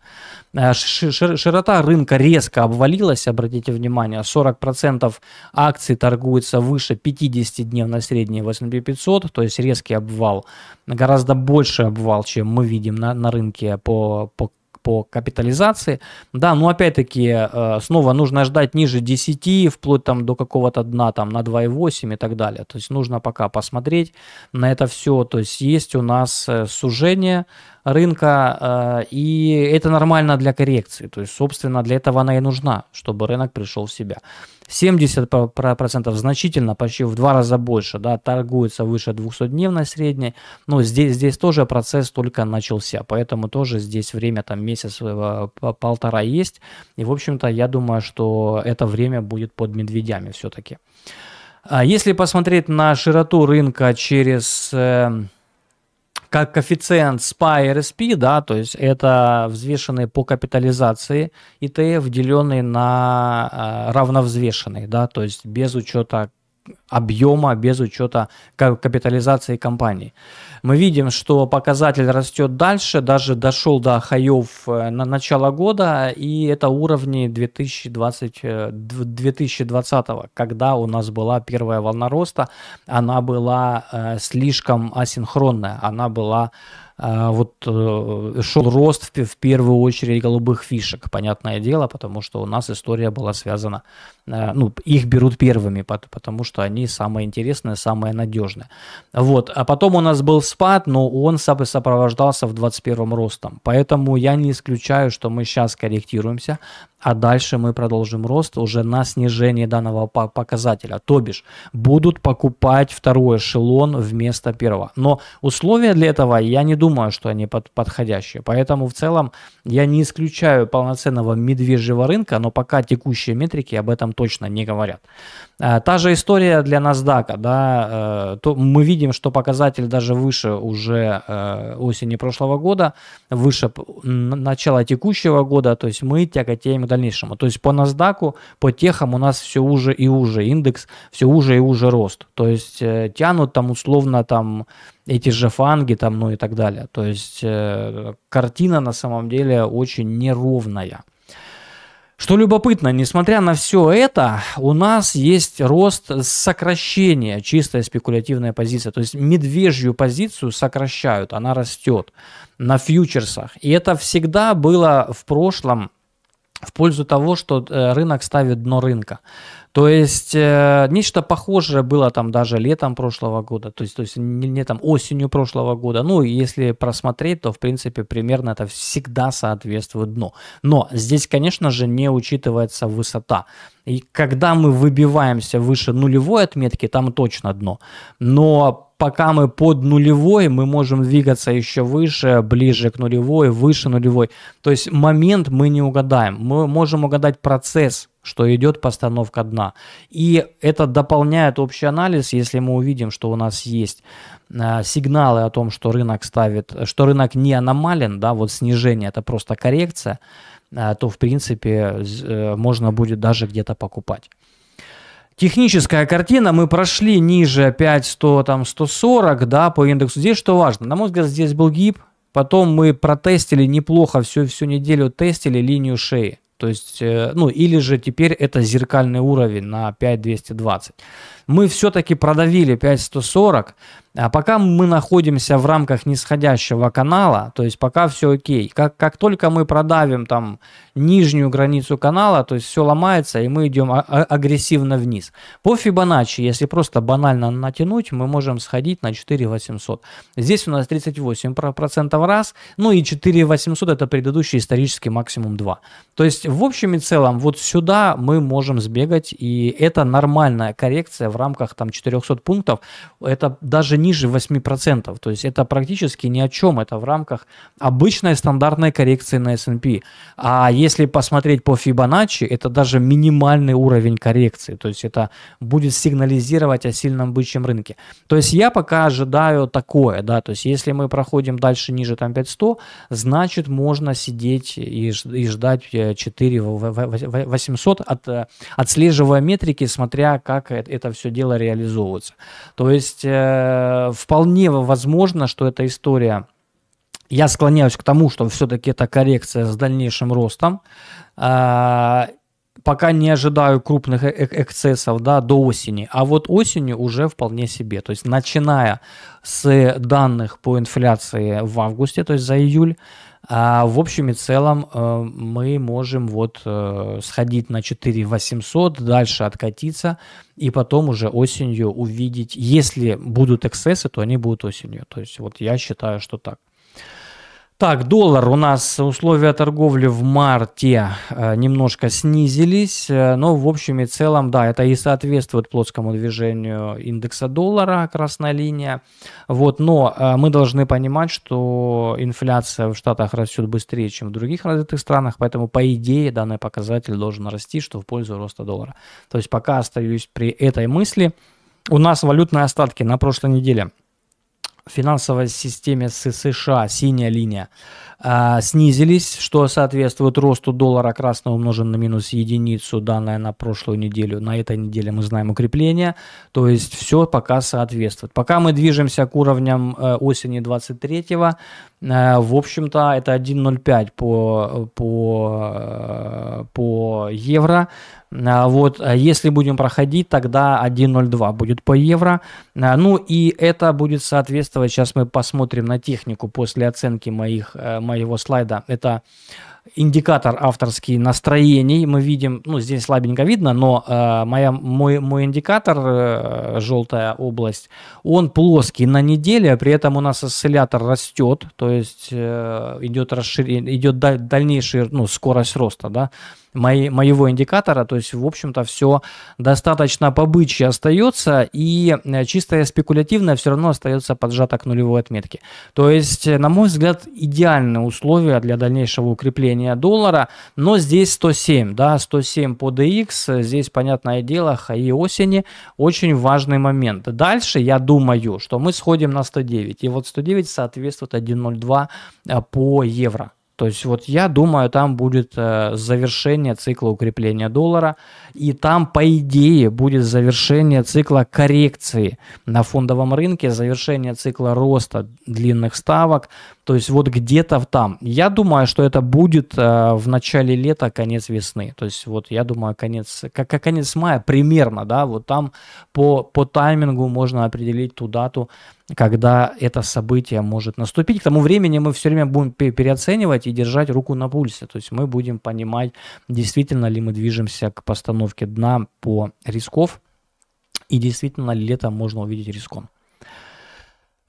Э, широта рынка резко обвалилась, обратите внимание, 40% акций торгуется выше 50-дневной средней в S&P 500, то есть резкий обвал, гораздо больше обвал, чем мы видим на, на рынке по, по по капитализации. Да, но ну, опять-таки э, снова нужно ждать ниже 10, вплоть там до какого-то дна там на 2,8 и так далее. То есть нужно пока посмотреть на это все. То есть есть у нас э, сужение, рынка, э, и это нормально для коррекции. То есть, собственно, для этого она и нужна, чтобы рынок пришел в себя. 70% значительно, почти в два раза больше, да, торгуется выше 200-дневной средней, но здесь, здесь тоже процесс только начался, поэтому тоже здесь время там месяц-полтора э, есть, и, в общем-то, я думаю, что это время будет под медведями все-таки. А если посмотреть на широту рынка через э, как коэффициент SPY RSP, да, то есть это взвешенные по капитализации ETF, деленные на э, равновзвешенные, да, то есть без учета объема, без учета капитализации компании. Мы видим, что показатель растет дальше, даже дошел до хаев э, на начало года, и это уровни 2020, 2020 э, когда у нас была первая волна роста, она была э, слишком асинхронная, она была э, вот шел рост в, в первую очередь голубых фишек, понятное дело, потому что у нас история была связана Э, ну, их берут первыми, потому что они самые интересные, самые надежные. Вот. А потом у нас был спад, но он сопровождался в 21-м ростом. Поэтому я не исключаю, что мы сейчас корректируемся, а дальше мы продолжим рост уже на снижение данного показателя. То бишь, будут покупать второй эшелон вместо первого. Но условия для этого, я не думаю, что они под, подходящие. Поэтому в целом я не исключаю полноценного медвежьего рынка, но пока текущие метрики об этом нам точно не говорят. Э, та же история для NASDAQ. Да, э, то мы видим, что показатель даже выше уже э, осени прошлого года, выше начала текущего года, то есть мы тяготеем к дальнейшему. То есть по NASDAQ, по техам у нас все уже и уже индекс, все уже и уже рост. То есть тянут там условно там эти же фанги там, ну и так далее. То есть картина на самом деле очень неровная. Что любопытно, несмотря на все это, у нас есть рост сокращения, чистая спекулятивная позиция. То есть медвежью позицию сокращают, она растет на фьючерсах. И это всегда было в прошлом в пользу того, что э, рынок ставит дно рынка. То есть э, нечто похожее было там даже летом прошлого года, то есть, то есть не, не там осенью прошлого года. Ну, если просмотреть, то в принципе примерно это всегда соответствует дну. Но здесь, конечно же, не учитывается высота. И когда мы выбиваемся выше нулевой отметки, там точно дно. Но пока мы под нулевой, мы можем двигаться еще выше, ближе к нулевой, выше нулевой. То есть момент мы не угадаем. Мы можем угадать процесс что идет постановка дна. И это дополняет общий анализ, если мы увидим, что у нас есть а, сигналы о том, что рынок ставит, что рынок не аномален, да, вот снижение это просто коррекция, а, то в принципе э, можно будет даже где-то покупать. Техническая картина, мы прошли ниже 5100, там 140, да, по индексу. Здесь что важно? На мой взгляд, здесь был гиб, потом мы протестили неплохо, всю, всю неделю тестили линию шеи. То есть, э, ну, или же теперь это зеркальный уровень на 5220 мы все-таки продавили 5140, а пока мы находимся в рамках нисходящего канала, то есть пока все окей. Как, как только мы продавим там нижнюю границу канала, то есть все ломается и мы идем а, а, агрессивно вниз. По Фибоначчи, если просто банально натянуть, мы можем сходить на 4800. Здесь у нас 38% раз, ну и 4800 это предыдущий исторический максимум 2. То есть в общем и целом вот сюда мы можем сбегать и это нормальная коррекция в рамках там 400 пунктов, это даже ниже 8%. То есть это практически ни о чем. Это в рамках обычной стандартной коррекции на S&P. А если посмотреть по Fibonacci, это даже минимальный уровень коррекции. То есть это будет сигнализировать о сильном бычьем рынке. То есть я пока ожидаю такое, да, то есть если мы проходим дальше ниже там 5100, значит можно сидеть и, и ждать 4 э, 800 от, э, отслеживая метрики, смотря как э, это все все дело реализовываться. То есть э, вполне возможно, что эта история я склоняюсь к тому, что все-таки это коррекция с дальнейшим ростом. А, пока не ожидаю крупных э, э, эксцессов да, до осени, а вот осенью уже вполне себе. То есть начиная с данных по инфляции в августе, то есть за июль, а в общем и целом э, мы можем вот э, сходить на 4 800, дальше откатиться, и потом уже осенью увидеть, если будут эксцессы, то они будут осенью. То есть вот я считаю, что так. Так, доллар у нас условия торговли в марте э, немножко снизились, э, но в общем и целом, да, это и соответствует плоскому движению индекса доллара, красная линия. Вот, но э, мы должны понимать, что инфляция в Штатах растет быстрее, чем в других развитых странах, поэтому по идее данный показатель должен расти, что в пользу роста доллара. То есть пока остаюсь при этой мысли. У нас валютные остатки на прошлой неделе финансовой системе США, синяя линия, а, снизились, что соответствует росту доллара красного умножен на минус единицу, данное на прошлую неделю. На этой неделе мы знаем укрепление, то есть все пока соответствует. Пока мы движемся к уровням э, осени 23 Э, в общем-то, это 1.05 по, по, э, по евро. Э, вот, если будем проходить, тогда 1.02 будет по евро. Ну и это будет соответствовать, сейчас мы посмотрим на технику после оценки моих, моего слайда. Это индикатор авторский настроений. Мы видим, ну, здесь слабенько видно, но э, моя, мой, мой индикатор, э, желтая область, он плоский на неделе, а при этом у нас осциллятор растет, то есть э, идет, расширение, идет дальнейший ну, скорость роста, да, мои, моего индикатора. То есть, в общем-то, все достаточно побычье остается, и э, чистое спекулятивное все равно остается поджато к нулевой отметке. То есть, на мой взгляд, идеальные условия для дальнейшего укрепления доллара, но здесь 107, да, 107 по DX, здесь, понятное дело, и осени, очень важный момент. Дальше, я думаю, что мы сходим на 109, и вот 109 соответствует 1.02 э, по евро. То есть вот я думаю, там будет э, завершение цикла укрепления доллара, и там, по идее, будет завершение цикла коррекции на фондовом рынке, завершение цикла роста длинных ставок, то есть вот где-то там. Я думаю, что это будет э, в начале лета, конец весны. То есть вот я думаю, конец, как, как конец мая примерно, да, вот там по, по таймингу можно определить ту дату, когда это событие может наступить. К тому времени мы все время будем переоценивать и держать руку на пульсе. То есть мы будем понимать, действительно ли мы движемся к постановке дна по рисков и действительно ли летом можно увидеть риском.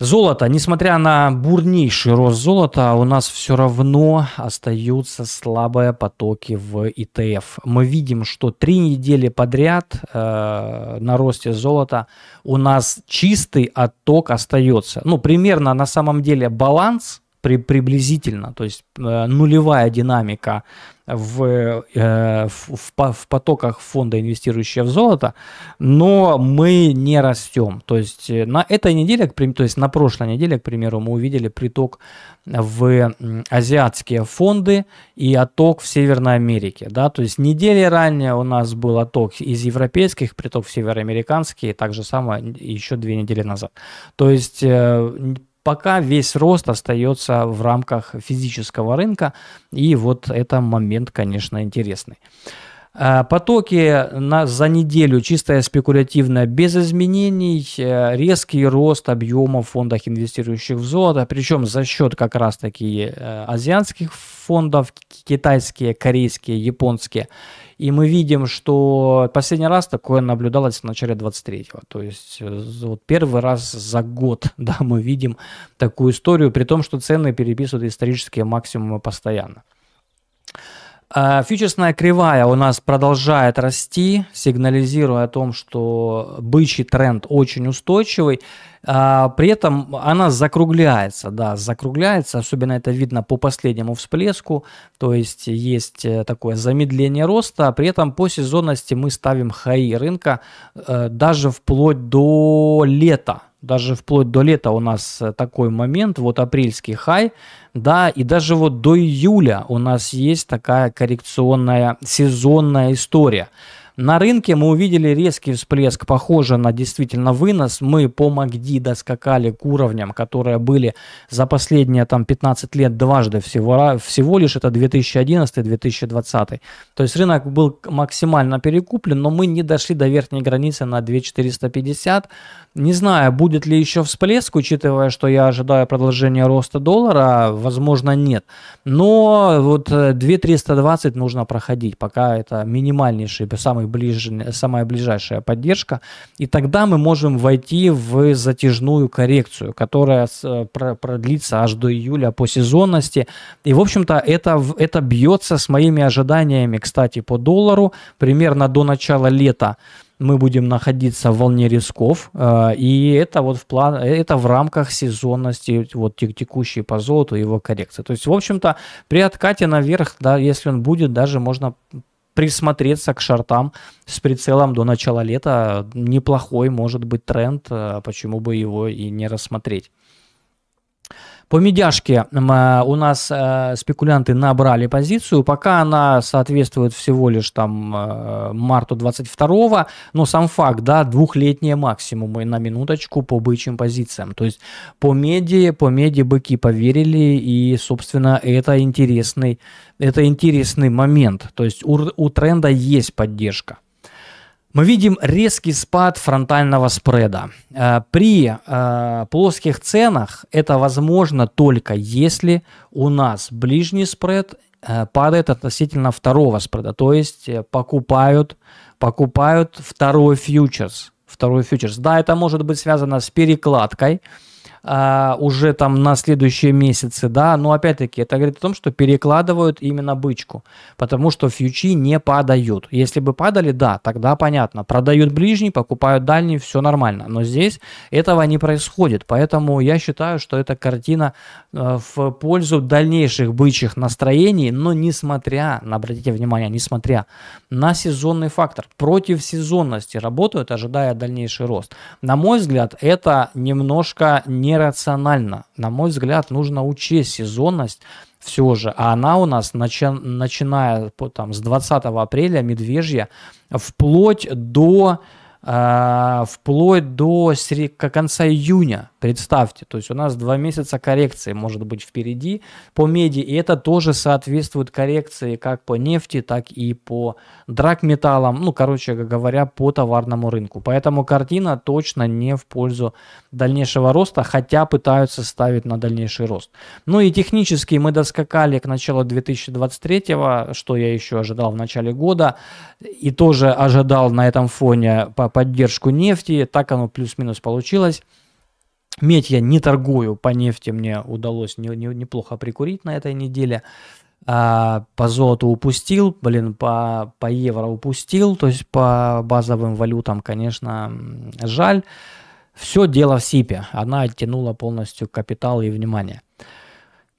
Золото, несмотря на бурнейший рост золота, у нас все равно остаются слабые потоки в ИТФ. Мы видим, что три недели подряд э, на росте золота у нас чистый отток остается. Ну, примерно на самом деле баланс при, приблизительно, то есть э, нулевая динамика Э, в, в, в потоках фонда, инвестирующего в золото, но мы не растем. То есть э, на этой неделе, то есть на прошлой неделе, к примеру, мы увидели приток в азиатские фонды и отток в Северной Америке. Да? То есть недели ранее у нас был отток из европейских, приток в североамериканские, так же самое еще две недели назад. То есть э, пока весь рост остается в рамках физического рынка, и вот это момент, конечно, интересный. А, потоки на, за неделю чистая спекулятивная без изменений, э, резкий рост объемов фондах, инвестирующих в золото, причем за счет как раз таки э, азиатских фондов, китайские, корейские, японские. И мы видим, что последний раз такое наблюдалось в начале 23-го. То есть э, вот первый раз за год да, мы видим такую историю, при том, что цены переписывают исторические максимумы постоянно. Э, фьючерсная кривая у нас продолжает расти, сигнализируя о том, что бычий тренд очень устойчивый. Э, при этом она закругляется, да, закругляется, особенно это видно по последнему всплеску, то есть есть э, такое замедление роста, при этом по сезонности мы ставим хаи рынка даже вплоть до лета, даже вплоть до лета у нас э, такой момент, вот апрельский хай, да, и даже вот до июля у нас есть такая коррекционная сезонная история. На рынке мы увидели резкий всплеск, похоже на действительно вынос. Мы по МАГДИ доскакали к уровням, которые были за последние там 15 лет дважды всего, всего лишь, это 2011-2020. То есть рынок был максимально перекуплен, но мы не дошли до верхней границы на 2450, не знаю, будет ли еще всплеск, учитывая, что я ожидаю продолжения роста доллара, возможно, нет. Но вот 2320 э, нужно проходить, пока это минимальнейшая, самый ближ... самая ближайшая поддержка. И тогда мы можем войти в затяжную коррекцию, которая э, продлится аж до июля по сезонности. И, в общем-то, это, это бьется с моими ожиданиями, кстати, по доллару примерно до начала лета мы будем находиться в волне рисков, э, и это вот в план, э, это в рамках сезонности вот текущей по золоту его коррекции. То есть, в общем-то, при откате наверх, да, если он будет, даже можно присмотреться к шортам с прицелом до начала лета. Неплохой может быть тренд, э, почему бы его и не рассмотреть. По медяшке э, у нас э, спекулянты набрали позицию, пока она соответствует всего лишь там э, марту 22-го, но сам факт, да, двухлетние максимумы на минуточку по бычьим позициям. То есть по меди, по меди быки поверили, и, собственно, это интересный, это интересный момент. То есть у, у тренда есть поддержка мы видим резкий спад фронтального спреда. Э, при э, плоских ценах это возможно только если у нас ближний спред э, падает относительно второго спреда, то есть покупают, покупают второй фьючерс. Второй фьючерс. Да, это может быть связано с перекладкой, а, уже там на следующие месяцы, да, но опять-таки это говорит о том, что перекладывают именно бычку, потому что фьючи не падают. Если бы падали, да, тогда понятно, продают ближний, покупают дальний, все нормально, но здесь этого не происходит, поэтому я считаю, что эта картина э, в пользу дальнейших бычьих настроений, но несмотря, обратите внимание, несмотря на сезонный фактор, против сезонности работают, ожидая дальнейший рост. На мой взгляд, это немножко не нерационально. На мой взгляд, нужно учесть сезонность все же. А она у нас, начи начиная там, с 20 апреля, медвежья, вплоть до а, вплоть до конца июня, представьте. То есть у нас два месяца коррекции может быть впереди по меди, и это тоже соответствует коррекции как по нефти, так и по драгметаллам, ну, короче говоря, по товарному рынку. Поэтому картина точно не в пользу дальнейшего роста, хотя пытаются ставить на дальнейший рост. Ну и технически мы доскакали к началу 2023, что я еще ожидал в начале года, и тоже ожидал на этом фоне по поддержку нефти. Так оно плюс-минус получилось. Медь я не торгую, по нефти мне удалось не, не, неплохо прикурить на этой неделе. А, по золоту упустил, блин, по, по евро упустил, то есть по базовым валютам, конечно, жаль. Все дело в СИПе. Она оттянула полностью капитал и внимание.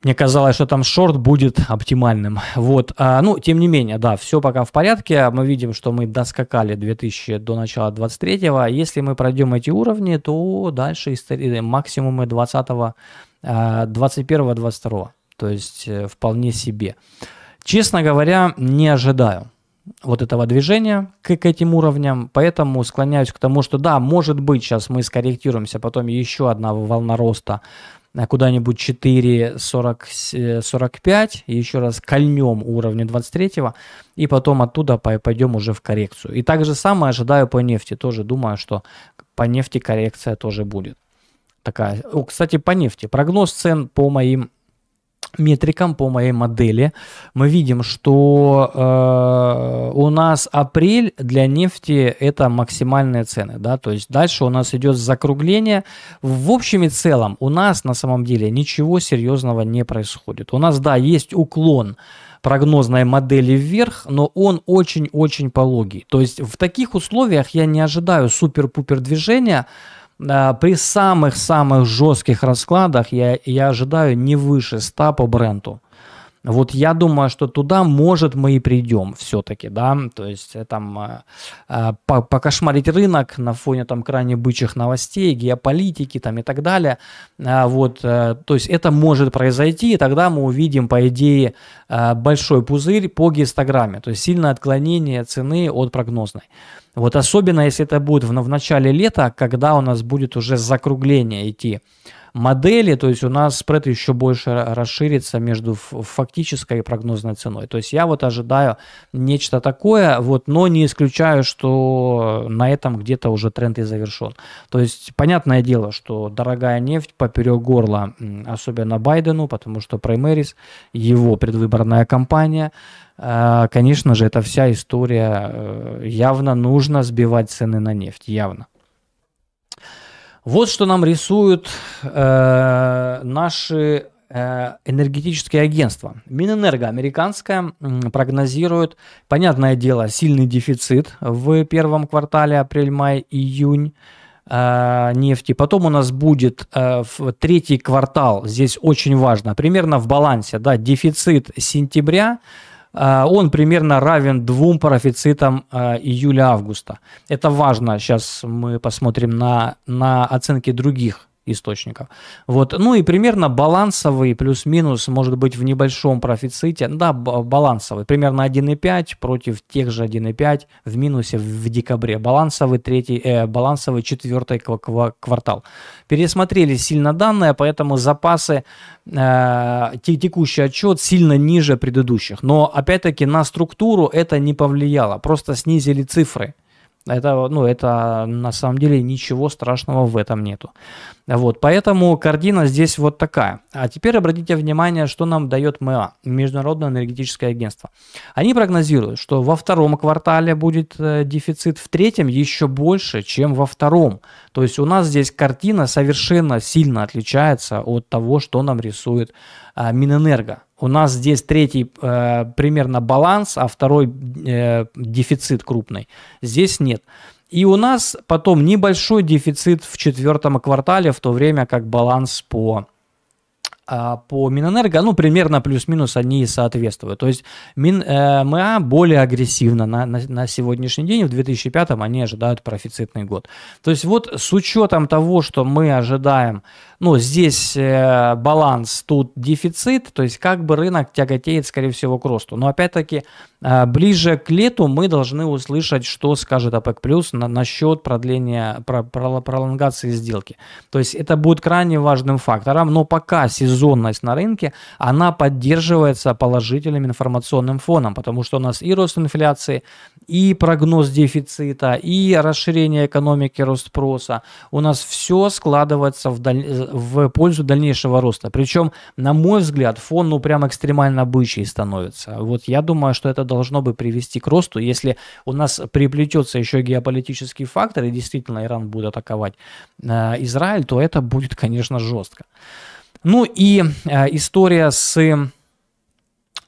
Мне казалось, что там шорт будет оптимальным. Вот. А, ну, тем не менее, да, все пока в порядке. Мы видим, что мы доскакали 2000 до начала 23-го. Если мы пройдем эти уровни, то дальше э, максимумы 20-го, 21-го, 22-го. То есть э, вполне себе. Честно говоря, не ожидаю вот этого движения к, к этим уровням, поэтому склоняюсь к тому, что да, может быть, сейчас мы скорректируемся, потом еще одна волна роста а куда-нибудь 4.45, э, еще раз кольнем уровня 23 и потом оттуда пойдем уже в коррекцию. И так же самое ожидаю по нефти, тоже думаю, что по нефти коррекция тоже будет. Такая. О, кстати, по нефти. Прогноз цен по моим метрикам по моей модели мы видим, что э, у нас апрель для нефти это максимальные цены, да, то есть дальше у нас идет закругление. В общем и целом у нас на самом деле ничего серьезного не происходит. У нас, да, есть уклон прогнозной модели вверх, но он очень-очень пологий. То есть в таких условиях я не ожидаю супер-пупер движения, при самых-самых жестких раскладах я, я ожидаю не выше 100 по бренду. Вот я думаю, что туда, может, мы и придем все-таки, да, то есть э, там э, э, покошмарить рынок на фоне там крайне бычьих новостей, геополитики там и так далее, вот, то есть это может произойти, и тогда мы увидим, по идее, большой пузырь по гистограмме, то есть сильное отклонение цены от прогнозной. Вот особенно, если это будет в, в начале лета, когда у нас будет уже закругление идти модели, то есть у нас спред еще больше расширится между фактической и прогнозной ценой. То есть я вот ожидаю нечто такое, вот, но не исключаю, что на этом где-то уже тренд и завершен. То есть понятное дело, что дорогая нефть поперек горла, особенно Байдену, потому что Праймерис, его предвыборная кампания, а, конечно же, это вся история. Э, явно нужно сбивать цены на нефть, явно. Вот что нам рисуют э, наши э, энергетические агентства. Минэнерго американская прогнозирует, понятное дело, сильный дефицит в первом квартале апрель, май, июнь э, нефти. Потом у нас будет э, в третий квартал, здесь очень важно, примерно в балансе, да, дефицит сентября – а, он примерно равен двум парафицитам а, июля-августа. Это важно. Сейчас мы посмотрим на, на оценки других источников. Вот. Ну и примерно балансовый плюс-минус может быть в небольшом профиците. Да, балансовый. Примерно 1,5 против тех же 1,5 в минусе в декабре. Балансовый, третий, э, балансовый четвертый квартал. Пересмотрели сильно данные, поэтому запасы, э, текущий отчет сильно ниже предыдущих. Но опять-таки на структуру это не повлияло. Просто снизили цифры. Это, ну, это на самом деле ничего страшного в этом нету. Вот, поэтому картина здесь вот такая. А теперь обратите внимание, что нам дает МЭА, Международное энергетическое агентство. Они прогнозируют, что во втором квартале будет э, дефицит, в третьем еще больше, чем во втором. То есть у нас здесь картина совершенно сильно отличается от того, что нам рисует а, Минэнерго. У нас здесь третий э, примерно баланс, а второй э, дефицит крупный. Здесь нет. И у нас потом небольшой дефицит в четвертом квартале, в то время как баланс по а, по Минэнерго, ну, примерно плюс-минус они соответствуют. То есть МИА э, более агрессивно на, на, на сегодняшний день, в 2005 они ожидают профицитный год. То есть вот с учетом того, что мы ожидаем ну, здесь э, баланс, тут дефицит, то есть как бы рынок тяготеет, скорее всего, к росту. Но опять-таки, э, ближе к лету мы должны услышать, что скажет ОПЕК+, плюс на, насчет продления, про, про, пролонгации сделки. То есть это будет крайне важным фактором, но пока сезонность на рынке, она поддерживается положительным информационным фоном, потому что у нас и рост инфляции, и прогноз дефицита, и расширение экономики, рост спроса. У нас все складывается в, даль... в пользу дальнейшего роста. Причем, на мой взгляд, фон ну прям экстремально бычий становится. Вот я думаю, что это должно бы привести к росту, если у нас приплетется еще геополитический фактор, и действительно Иран будет атаковать э, Израиль, то это будет, конечно, жестко. Ну и э, история с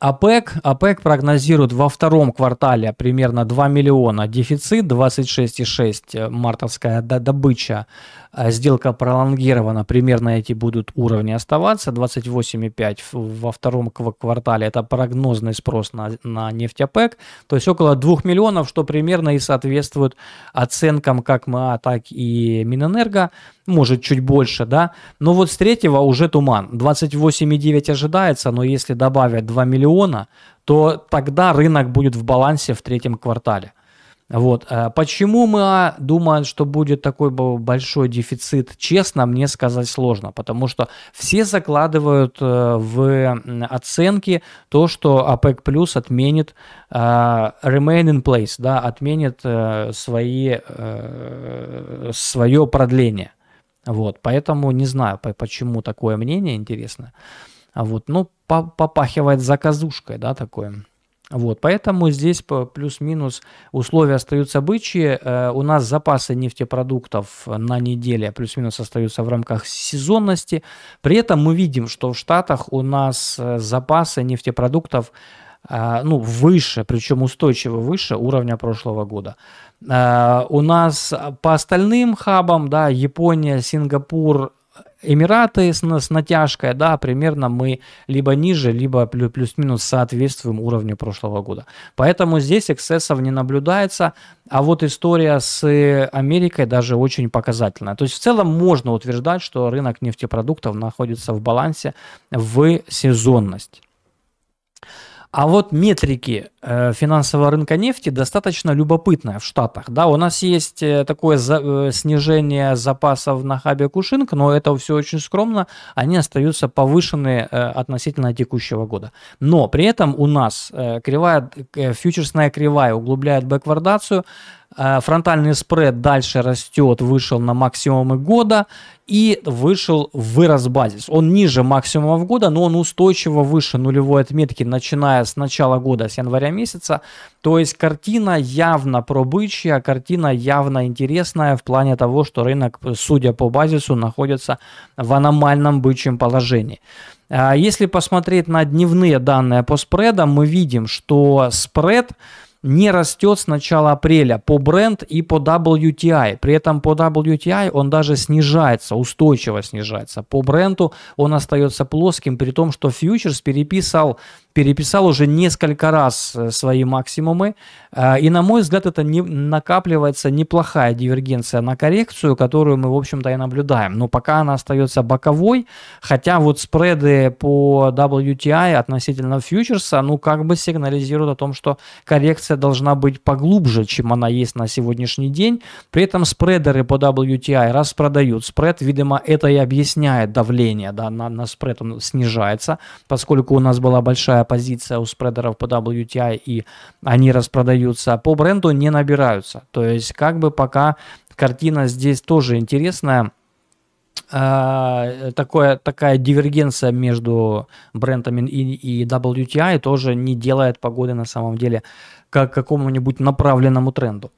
ОПЕК. ОПЕК прогнозирует во втором квартале примерно 2 миллиона дефицит, 26,6 мартовская добыча а сделка пролонгирована, примерно эти будут уровни оставаться. 28,5 во втором квартале – это прогнозный спрос на, на нефтепэк, то есть около 2 миллионов, что примерно и соответствует оценкам как МА, так и Минэнерго, может чуть больше, да. Но вот с третьего уже туман. 28,9 ожидается, но если добавят 2 миллиона, то тогда рынок будет в балансе в третьем квартале. Вот. А почему мы а, думаем, что будет такой большой дефицит, честно мне сказать сложно, потому что все закладывают э, в оценки то, что ОПЕК плюс отменит а, remain in place, да, отменит э, свои, э, свое продление. Вот, поэтому не знаю, почему такое мнение интересно. Вот, ну, попахивает заказушкой, да, такое. Вот, поэтому здесь плюс-минус условия остаются бычьи. Э, у нас запасы нефтепродуктов на неделе плюс-минус остаются в рамках сезонности. При этом мы видим, что в Штатах у нас э, запасы нефтепродуктов э, ну, выше, причем устойчиво выше уровня прошлого года. У нас по остальным хабам, да, Япония, Сингапур, Эмираты с, с натяжкой, да, примерно мы либо ниже, либо плюс-минус соответствуем уровню прошлого года. Поэтому здесь эксцессов не наблюдается, а вот история с э, Америкой даже очень показательная. То есть в целом можно утверждать, что рынок нефтепродуктов находится в балансе в сезонность. А вот метрики э, финансового рынка нефти достаточно любопытная в Штатах. Да, у нас есть э, такое за, э, снижение запасов на хабе Кушинг, но это все очень скромно. Они остаются повышенные относительно текущего года. Но при этом у нас кривая, фьючерсная кривая углубляет бэквардацию. Э, фронтальный спред дальше растет, вышел на максимумы года и вышел вырос базис. Он ниже максимумов года, но он устойчиво выше нулевой отметки, начиная с начала года, с января месяца. То есть картина явно пробычья, картина явно интересная в плане того, что рынок, судя по базису, находится в аномальном бычьем положении. Э, если посмотреть на дневные данные по спредам, мы видим, что спред – не растет с начала апреля по бренд и по WTI. При этом по WTI он даже снижается, устойчиво снижается. По бренду он остается плоским, при том, что фьючерс переписал переписал уже несколько раз э, свои максимумы. Э, и, на мой взгляд, это не, накапливается неплохая дивергенция на коррекцию, которую мы, в общем-то, и наблюдаем. Но пока она остается боковой, хотя вот спреды по WTI относительно фьючерса, ну, как бы сигнализируют о том, что коррекция должна быть поглубже, чем она есть на сегодняшний день. При этом спредеры по WTI распродают спред. Видимо, это и объясняет давление да, на, на спред, он снижается, поскольку у нас была большая позиция у спредеров по WTI и они распродаются по бренду, не набираются. То есть как бы пока картина здесь тоже интересная а, такое, такая дивергенция между брендами и, и WTI тоже не делает погоды на самом деле как какому-нибудь направленному тренду.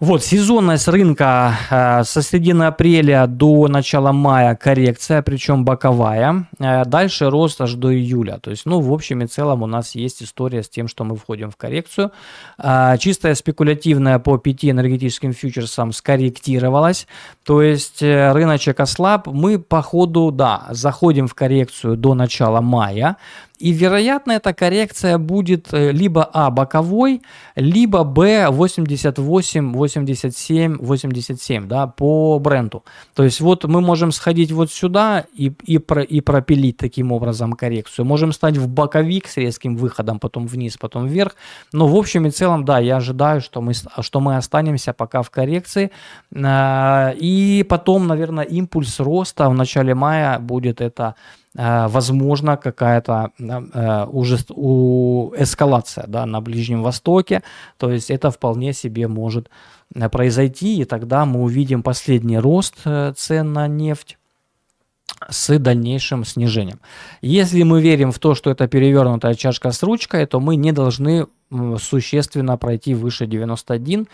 Вот, сезонность рынка э, со середины апреля до начала мая коррекция, причем боковая. Э, дальше рост аж до июля. То есть, ну, в общем и целом у нас есть история с тем, что мы входим в коррекцию. Э, чистая спекулятивная по пяти энергетическим фьючерсам скорректировалась. То есть, э, рыночек ослаб. Мы, по ходу, да, заходим в коррекцию до начала мая. И, вероятно, эта коррекция будет э, либо А боковой, либо Б 88, 87, 87 да, по бренду. То есть вот мы можем сходить вот сюда и, и, про, и пропилить таким образом коррекцию. Можем стать в боковик с резким выходом, потом вниз, потом вверх. Но в общем и целом, да, я ожидаю, что мы, что мы останемся пока в коррекции. А, и потом, наверное, импульс роста в начале мая будет это Э, возможно какая-то э, уже эскалация да, на Ближнем Востоке, то есть это вполне себе может э, произойти, и тогда мы увидим последний рост цен на нефть, с дальнейшим снижением. Если мы верим в то, что это перевернутая чашка с ручкой, то мы не должны существенно пройти выше 91,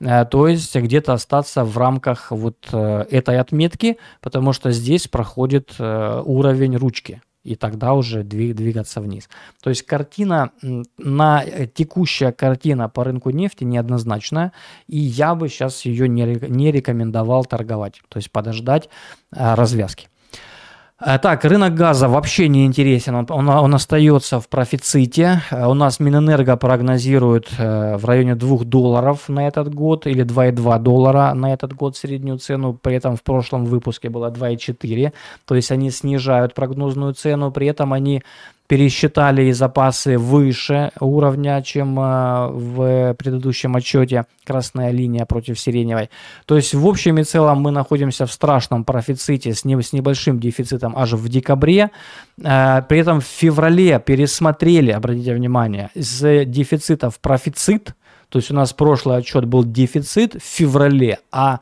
э, то есть где-то остаться в рамках вот э, этой отметки, потому что здесь проходит э, уровень ручки и тогда уже двигаться вниз. То есть картина, на, текущая картина по рынку нефти неоднозначная, и я бы сейчас ее не, не рекомендовал торговать, то есть подождать развязки. Э, так, рынок газа вообще не интересен, он, он, он остается в профиците. Э, у нас Минэнерго прогнозирует э, в районе 2 долларов на этот год или 2,2 доллара на этот год среднюю цену. При этом в прошлом выпуске было 2,4. То есть они снижают прогнозную цену, при этом они пересчитали и запасы выше уровня, чем э, в предыдущем отчете. Красная линия против сиреневой. То есть в общем и целом мы находимся в страшном профиците с небольшим дефицитом аж в декабре. Э, при этом в феврале пересмотрели, обратите внимание, с дефицита в профицит. То есть у нас прошлый отчет был дефицит в феврале, а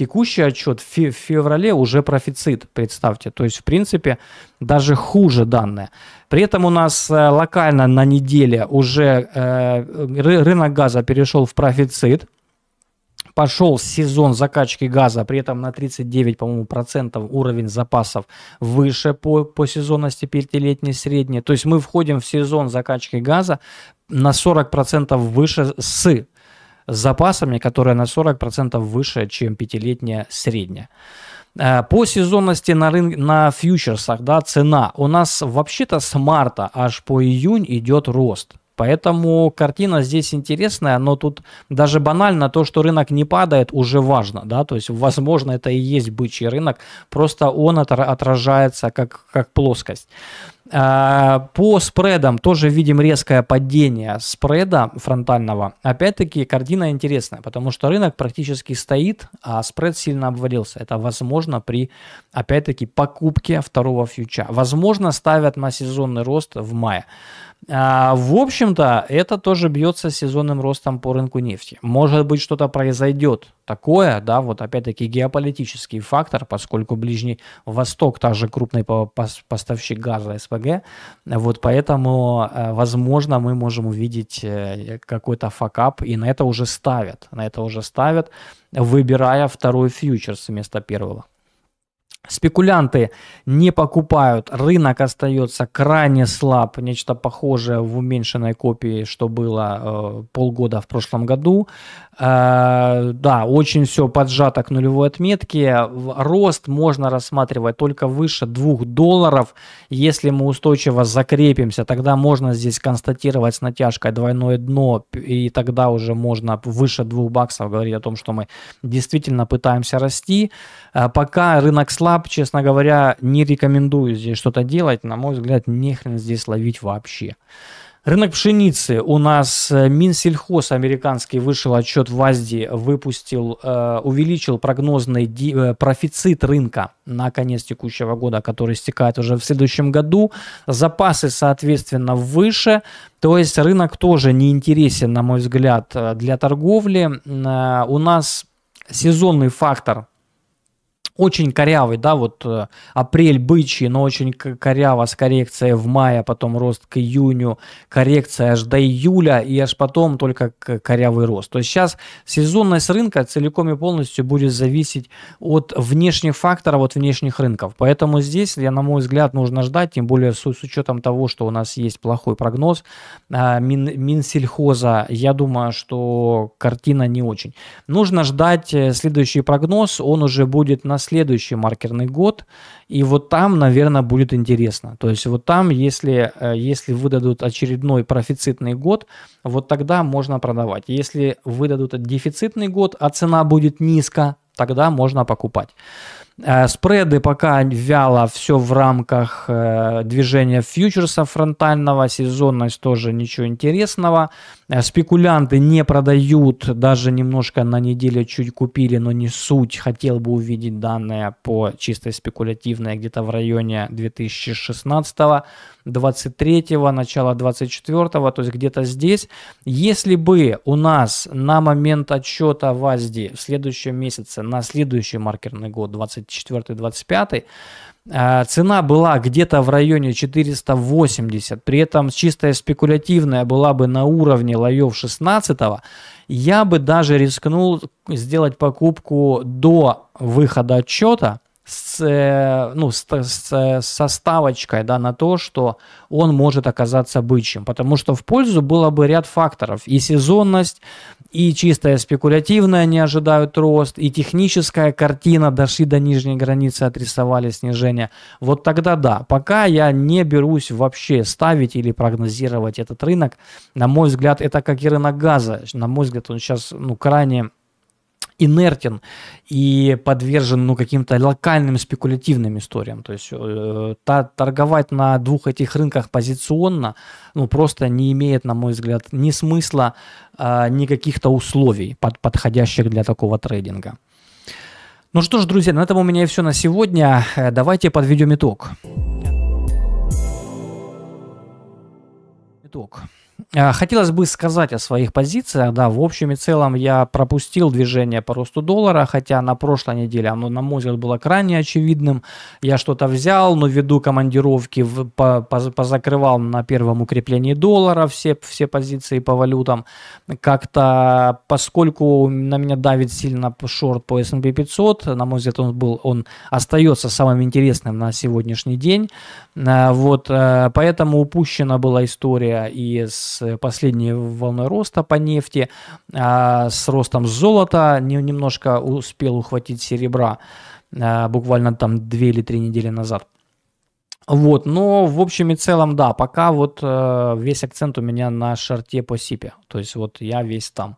Текущий отчет в феврале уже профицит, представьте. То есть, в принципе, даже хуже данные. При этом у нас э, локально на неделе уже э, рынок газа перешел в профицит пошел сезон закачки газа, при этом на 39, по-моему, процентов уровень запасов выше по, по сезонности пятилетней средней. То есть мы входим в сезон закачки газа на 40 процентов выше с с запасами, которая на 40% выше, чем пятилетняя средняя. Э, по сезонности на, рын... на фьючерсах, да, цена у нас вообще-то с марта аж по июнь идет рост. Поэтому картина здесь интересная, но тут даже банально то, что рынок не падает, уже важно, да, то есть, возможно, это и есть бычий рынок, просто он отражается как, как плоскость. А, по спредам тоже видим резкое падение спреда фронтального. Опять-таки картина интересная, потому что рынок практически стоит, а спред сильно обвалился. Это возможно при, опять-таки, покупке второго фьюча. Возможно, ставят на сезонный рост в мае. А, в общем-то, это тоже бьется с сезонным ростом по рынку нефти. Может быть, что-то произойдет такое, да, вот опять-таки геополитический фактор, поскольку Ближний Восток, та же крупный поставщик газа СПГ, вот поэтому, э, возможно, мы можем увидеть э, какой-то факап, и на это уже ставят, на это уже ставят, выбирая второй фьючерс вместо первого. Спекулянты не покупают, рынок остается крайне слаб, нечто похожее в уменьшенной копии, что было э, полгода в прошлом году. Э, да, очень все поджато к нулевой отметке. Рост можно рассматривать только выше 2 долларов. Если мы устойчиво закрепимся, тогда можно здесь констатировать с натяжкой двойное дно, и тогда уже можно выше 2 баксов говорить о том, что мы действительно пытаемся расти. Э, пока рынок слаб, Коллаб, честно говоря, не рекомендую здесь что-то делать. На мой взгляд, нехрен здесь ловить вообще. Рынок пшеницы. У нас э, Минсельхоз американский вышел отчет в АЗДИ, выпустил, э, увеличил прогнозный э, профицит рынка на конец текущего года, который истекает уже в следующем году. Запасы, соответственно, выше. То есть рынок тоже не интересен, на мой взгляд, для торговли. У нас сезонный фактор очень корявый, да, вот э, апрель бычий, но очень коряво с коррекцией в мае, потом рост к июню, коррекция аж до июля и аж потом только корявый рост. То есть сейчас сезонность рынка целиком и полностью будет зависеть от внешних факторов, от внешних рынков. Поэтому здесь, я, на мой взгляд, нужно ждать, тем более с, с учетом того, что у нас есть плохой прогноз а, Мин, Минсельхоза, я думаю, что картина не очень. Нужно ждать э, следующий прогноз, он уже будет на следующий маркерный год, и вот там, наверное, будет интересно. То есть вот там, если, э, если выдадут очередной профицитный год, вот тогда можно продавать. Если выдадут дефицитный год, а цена будет низко, тогда можно покупать. Э, спреды пока вяло, все в рамках э, движения фьючерса фронтального, сезонность тоже ничего интересного. Э, спекулянты не продают, даже немножко на неделю чуть купили, но не суть. Хотел бы увидеть данные по чистой спекулятивной где-то в районе 2016 23-го, начала 24-го, то есть где-то здесь. Если бы у нас на момент отчета в АСДИ в следующем месяце, на следующий маркерный год, 24-25, э, Цена была где-то в районе 480, при этом чистая спекулятивная была бы на уровне лоев 16, я бы даже рискнул сделать покупку до выхода отчета, с, э, ну, с, с, э, со ставочкой да, на то, что он может оказаться бычьим. Потому что в пользу было бы ряд факторов. И сезонность, и чистая спекулятивная не ожидают рост, и техническая картина дошли до нижней границы, отрисовали снижение. Вот тогда да. Пока я не берусь вообще ставить или прогнозировать этот рынок, на мой взгляд, это как и рынок газа. На мой взгляд, он сейчас ну, крайне инертен и подвержен ну, каким-то локальным спекулятивным историям. То есть э, та, торговать на двух этих рынках позиционно ну, просто не имеет, на мой взгляд, ни смысла, э, ни каких-то условий, под, подходящих для такого трейдинга. Ну что ж, друзья, на этом у меня и все на сегодня. Э, давайте подведем итог. Итог. А, хотелось бы сказать о своих позициях, да, в общем и целом я пропустил движение по росту доллара, хотя на прошлой неделе оно, на мой взгляд, было крайне очевидным, я что-то взял, но ввиду командировки в, по, позакрывал на первом укреплении доллара все, все позиции по валютам, как-то, поскольку на меня давит сильно шорт по S&P 500, на мой взгляд, он, был, он остается самым интересным на сегодняшний день, а, вот, э, поэтому упущена была история и с с э, последней волной роста по нефти, а с ростом золота немножко успел ухватить серебра а, буквально там 2 или 3 недели назад. Вот, но в общем и целом, да, пока вот э, весь акцент у меня на шарте по СИПе, то есть вот я весь там.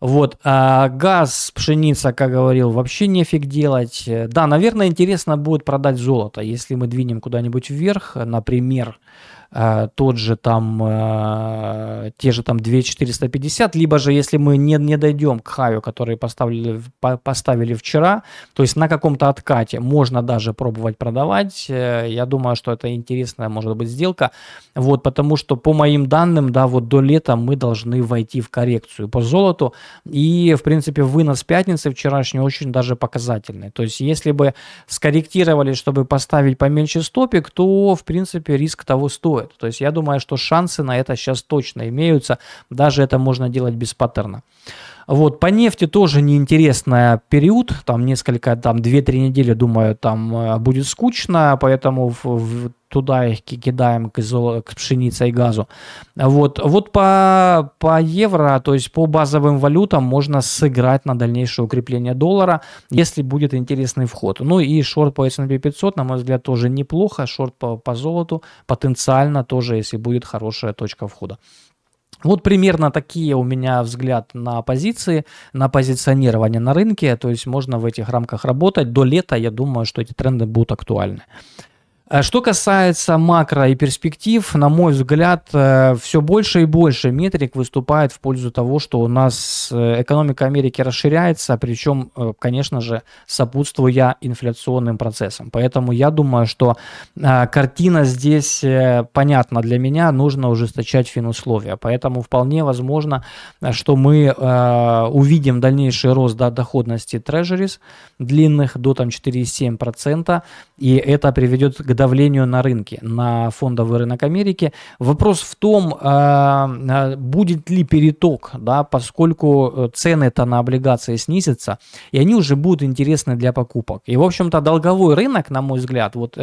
Вот, э, газ, пшеница, как говорил, вообще нефиг делать. Э, да, наверное, интересно будет продать золото, если мы двинем куда-нибудь вверх, например, э, Э, тот же там, э, те же там 2450, либо же если мы не, не дойдем к хаю, который поставили, поставили вчера, то есть на каком-то откате можно даже пробовать продавать. Э, я думаю, что это интересная может быть сделка. Вот, потому что по моим данным, да, вот до лета мы должны войти в коррекцию по золоту. И, в принципе, вынос пятницы вчерашний очень даже показательный. То есть если бы скорректировали, чтобы поставить поменьше стопик, то, в принципе, риск того стоит стоит. То есть я думаю, что шансы на это сейчас точно имеются. Даже это можно делать без паттерна. Вот, по нефти тоже неинтересный период, там несколько, там 2-3 недели, думаю, там э, будет скучно, поэтому в, в, туда их кидаем к, к пшенице и газу. Вот, вот по, по евро, то есть по базовым валютам можно сыграть на дальнейшее укрепление доллара, если будет интересный вход. Ну и шорт по S&P 500, на мой взгляд, тоже неплохо, шорт по, по золоту потенциально тоже, если будет хорошая точка входа. Вот примерно такие у меня взгляд на позиции, на позиционирование на рынке. То есть можно в этих рамках работать. До лета, я думаю, что эти тренды будут актуальны. Э, что касается макро и перспектив, на мой взгляд, э, все больше и больше метрик выступает в пользу того, что у нас э, экономика Америки расширяется, причем, конечно же, сопутствуя инфляционным процессам. Поэтому я думаю, что картина здесь понятна для меня, нужно ужесточать финусловия. Поэтому вполне возможно, что мы увидим дальнейший рост до доходности трежерис длинных до там 4,7%, и это приведет к давлению на рынке, на фондовый рынок Америки. Вопрос в том, э, э, будет ли переток, да, поскольку э, цены-то на облигации снизятся, и они уже будут интересны для покупок. И, в общем-то, долговой рынок, на мой взгляд, вот,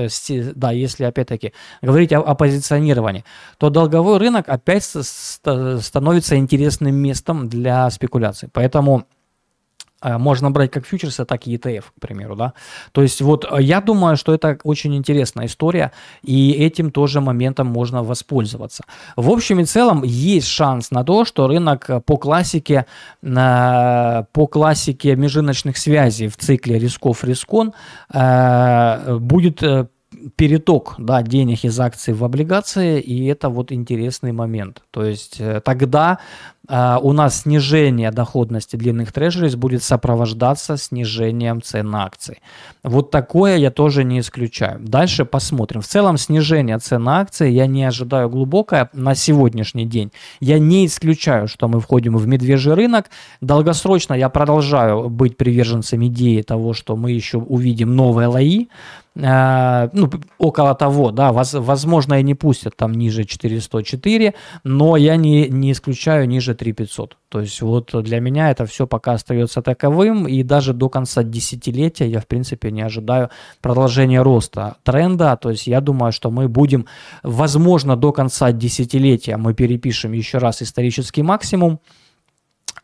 да, если опять-таки говорить о, о позиционировании, то долговой рынок опять становится интересным местом для спекуляций. Поэтому Э, можно брать как фьючерсы, так и ETF, к примеру, да. То есть вот э, я думаю, что это очень интересная история, и этим тоже моментом можно воспользоваться. В общем и целом есть шанс на то, что рынок э, по классике, по классике межрыночных связей в цикле рисков-рискон будет переток да, денег из акций в облигации, и это вот интересный момент. То есть тогда а, у нас снижение доходности длинных трежерис будет сопровождаться снижением цен на акции. Вот такое я тоже не исключаю. Дальше посмотрим. В целом снижение цен на акции я не ожидаю глубокое на сегодняшний день. Я не исключаю, что мы входим в медвежий рынок. Долгосрочно я продолжаю быть приверженцем идеи того, что мы еще увидим новые лои, а, ну, около того, да, возможно, и не пустят там ниже 404, но я не, не исключаю ниже 3500. То есть вот для меня это все пока остается таковым, и даже до конца десятилетия я, в принципе, не ожидаю продолжения роста тренда. То есть я думаю, что мы будем, возможно, до конца десятилетия мы перепишем еще раз исторический максимум,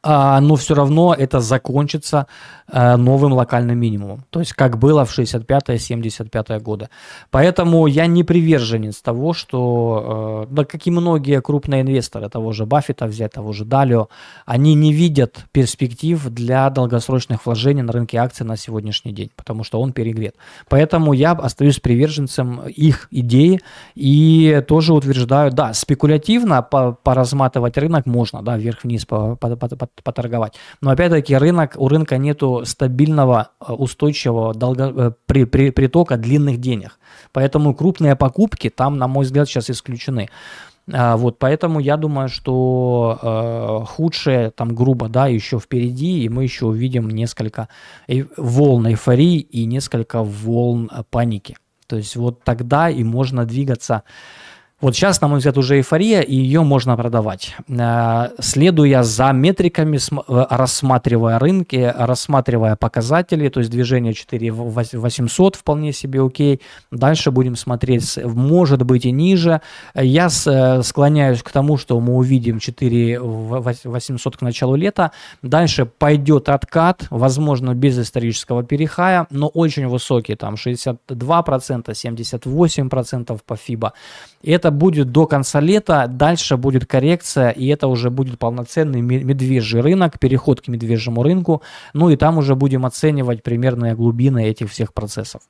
а, но все равно это закончится э, новым локальным минимумом. То есть как было в 65-75 года. Поэтому я не приверженец того, что, э, да как и многие крупные инвесторы, того же Баффета взять, того же Далио, они не видят перспектив для долгосрочных вложений на рынке акций на сегодняшний день, потому что он перегрет. Поэтому я остаюсь приверженцем их идеи и тоже утверждаю, да, спекулятивно по поразматывать рынок можно, да, вверх-вниз по, по, по, поторговать. Но опять-таки рынок, у рынка нету стабильного, э, устойчивого долго, э, при, при, притока длинных денег. Поэтому крупные покупки там, на мой взгляд, сейчас исключены. А, вот, поэтому я думаю, что э, худшее там грубо, да, еще впереди, и мы еще увидим несколько волн эйфории и несколько волн э, паники. То есть вот тогда и можно двигаться вот сейчас, на мой взгляд, уже эйфория, и ее можно продавать. Э, следуя за метриками, э, рассматривая рынки, рассматривая показатели, то есть движение 4800 вполне себе окей. Дальше будем смотреть, может быть и ниже. Я э, склоняюсь к тому, что мы увидим 4800 к началу лета. Дальше пойдет откат, возможно, без исторического перехая, но очень высокий, там 62%, 78% по FIBA. это будет до конца лета, дальше будет коррекция, и это уже будет полноценный медвежий рынок, переход к медвежьему рынку, ну и там уже будем оценивать примерные глубины этих всех процессов.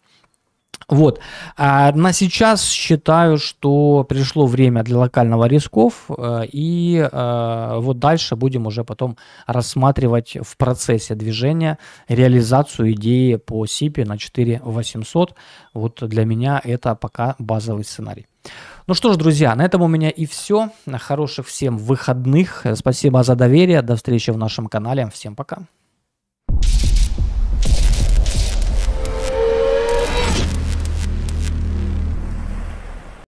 Вот. А на сейчас считаю, что пришло время для локального рисков, э, и э, вот дальше будем уже потом рассматривать в процессе движения реализацию идеи по СИПе на 4800. Вот для меня это пока базовый сценарий. Ну что ж, друзья, на этом у меня и все. Хороших всем выходных. Спасибо за доверие. До встречи в нашем канале. Всем пока.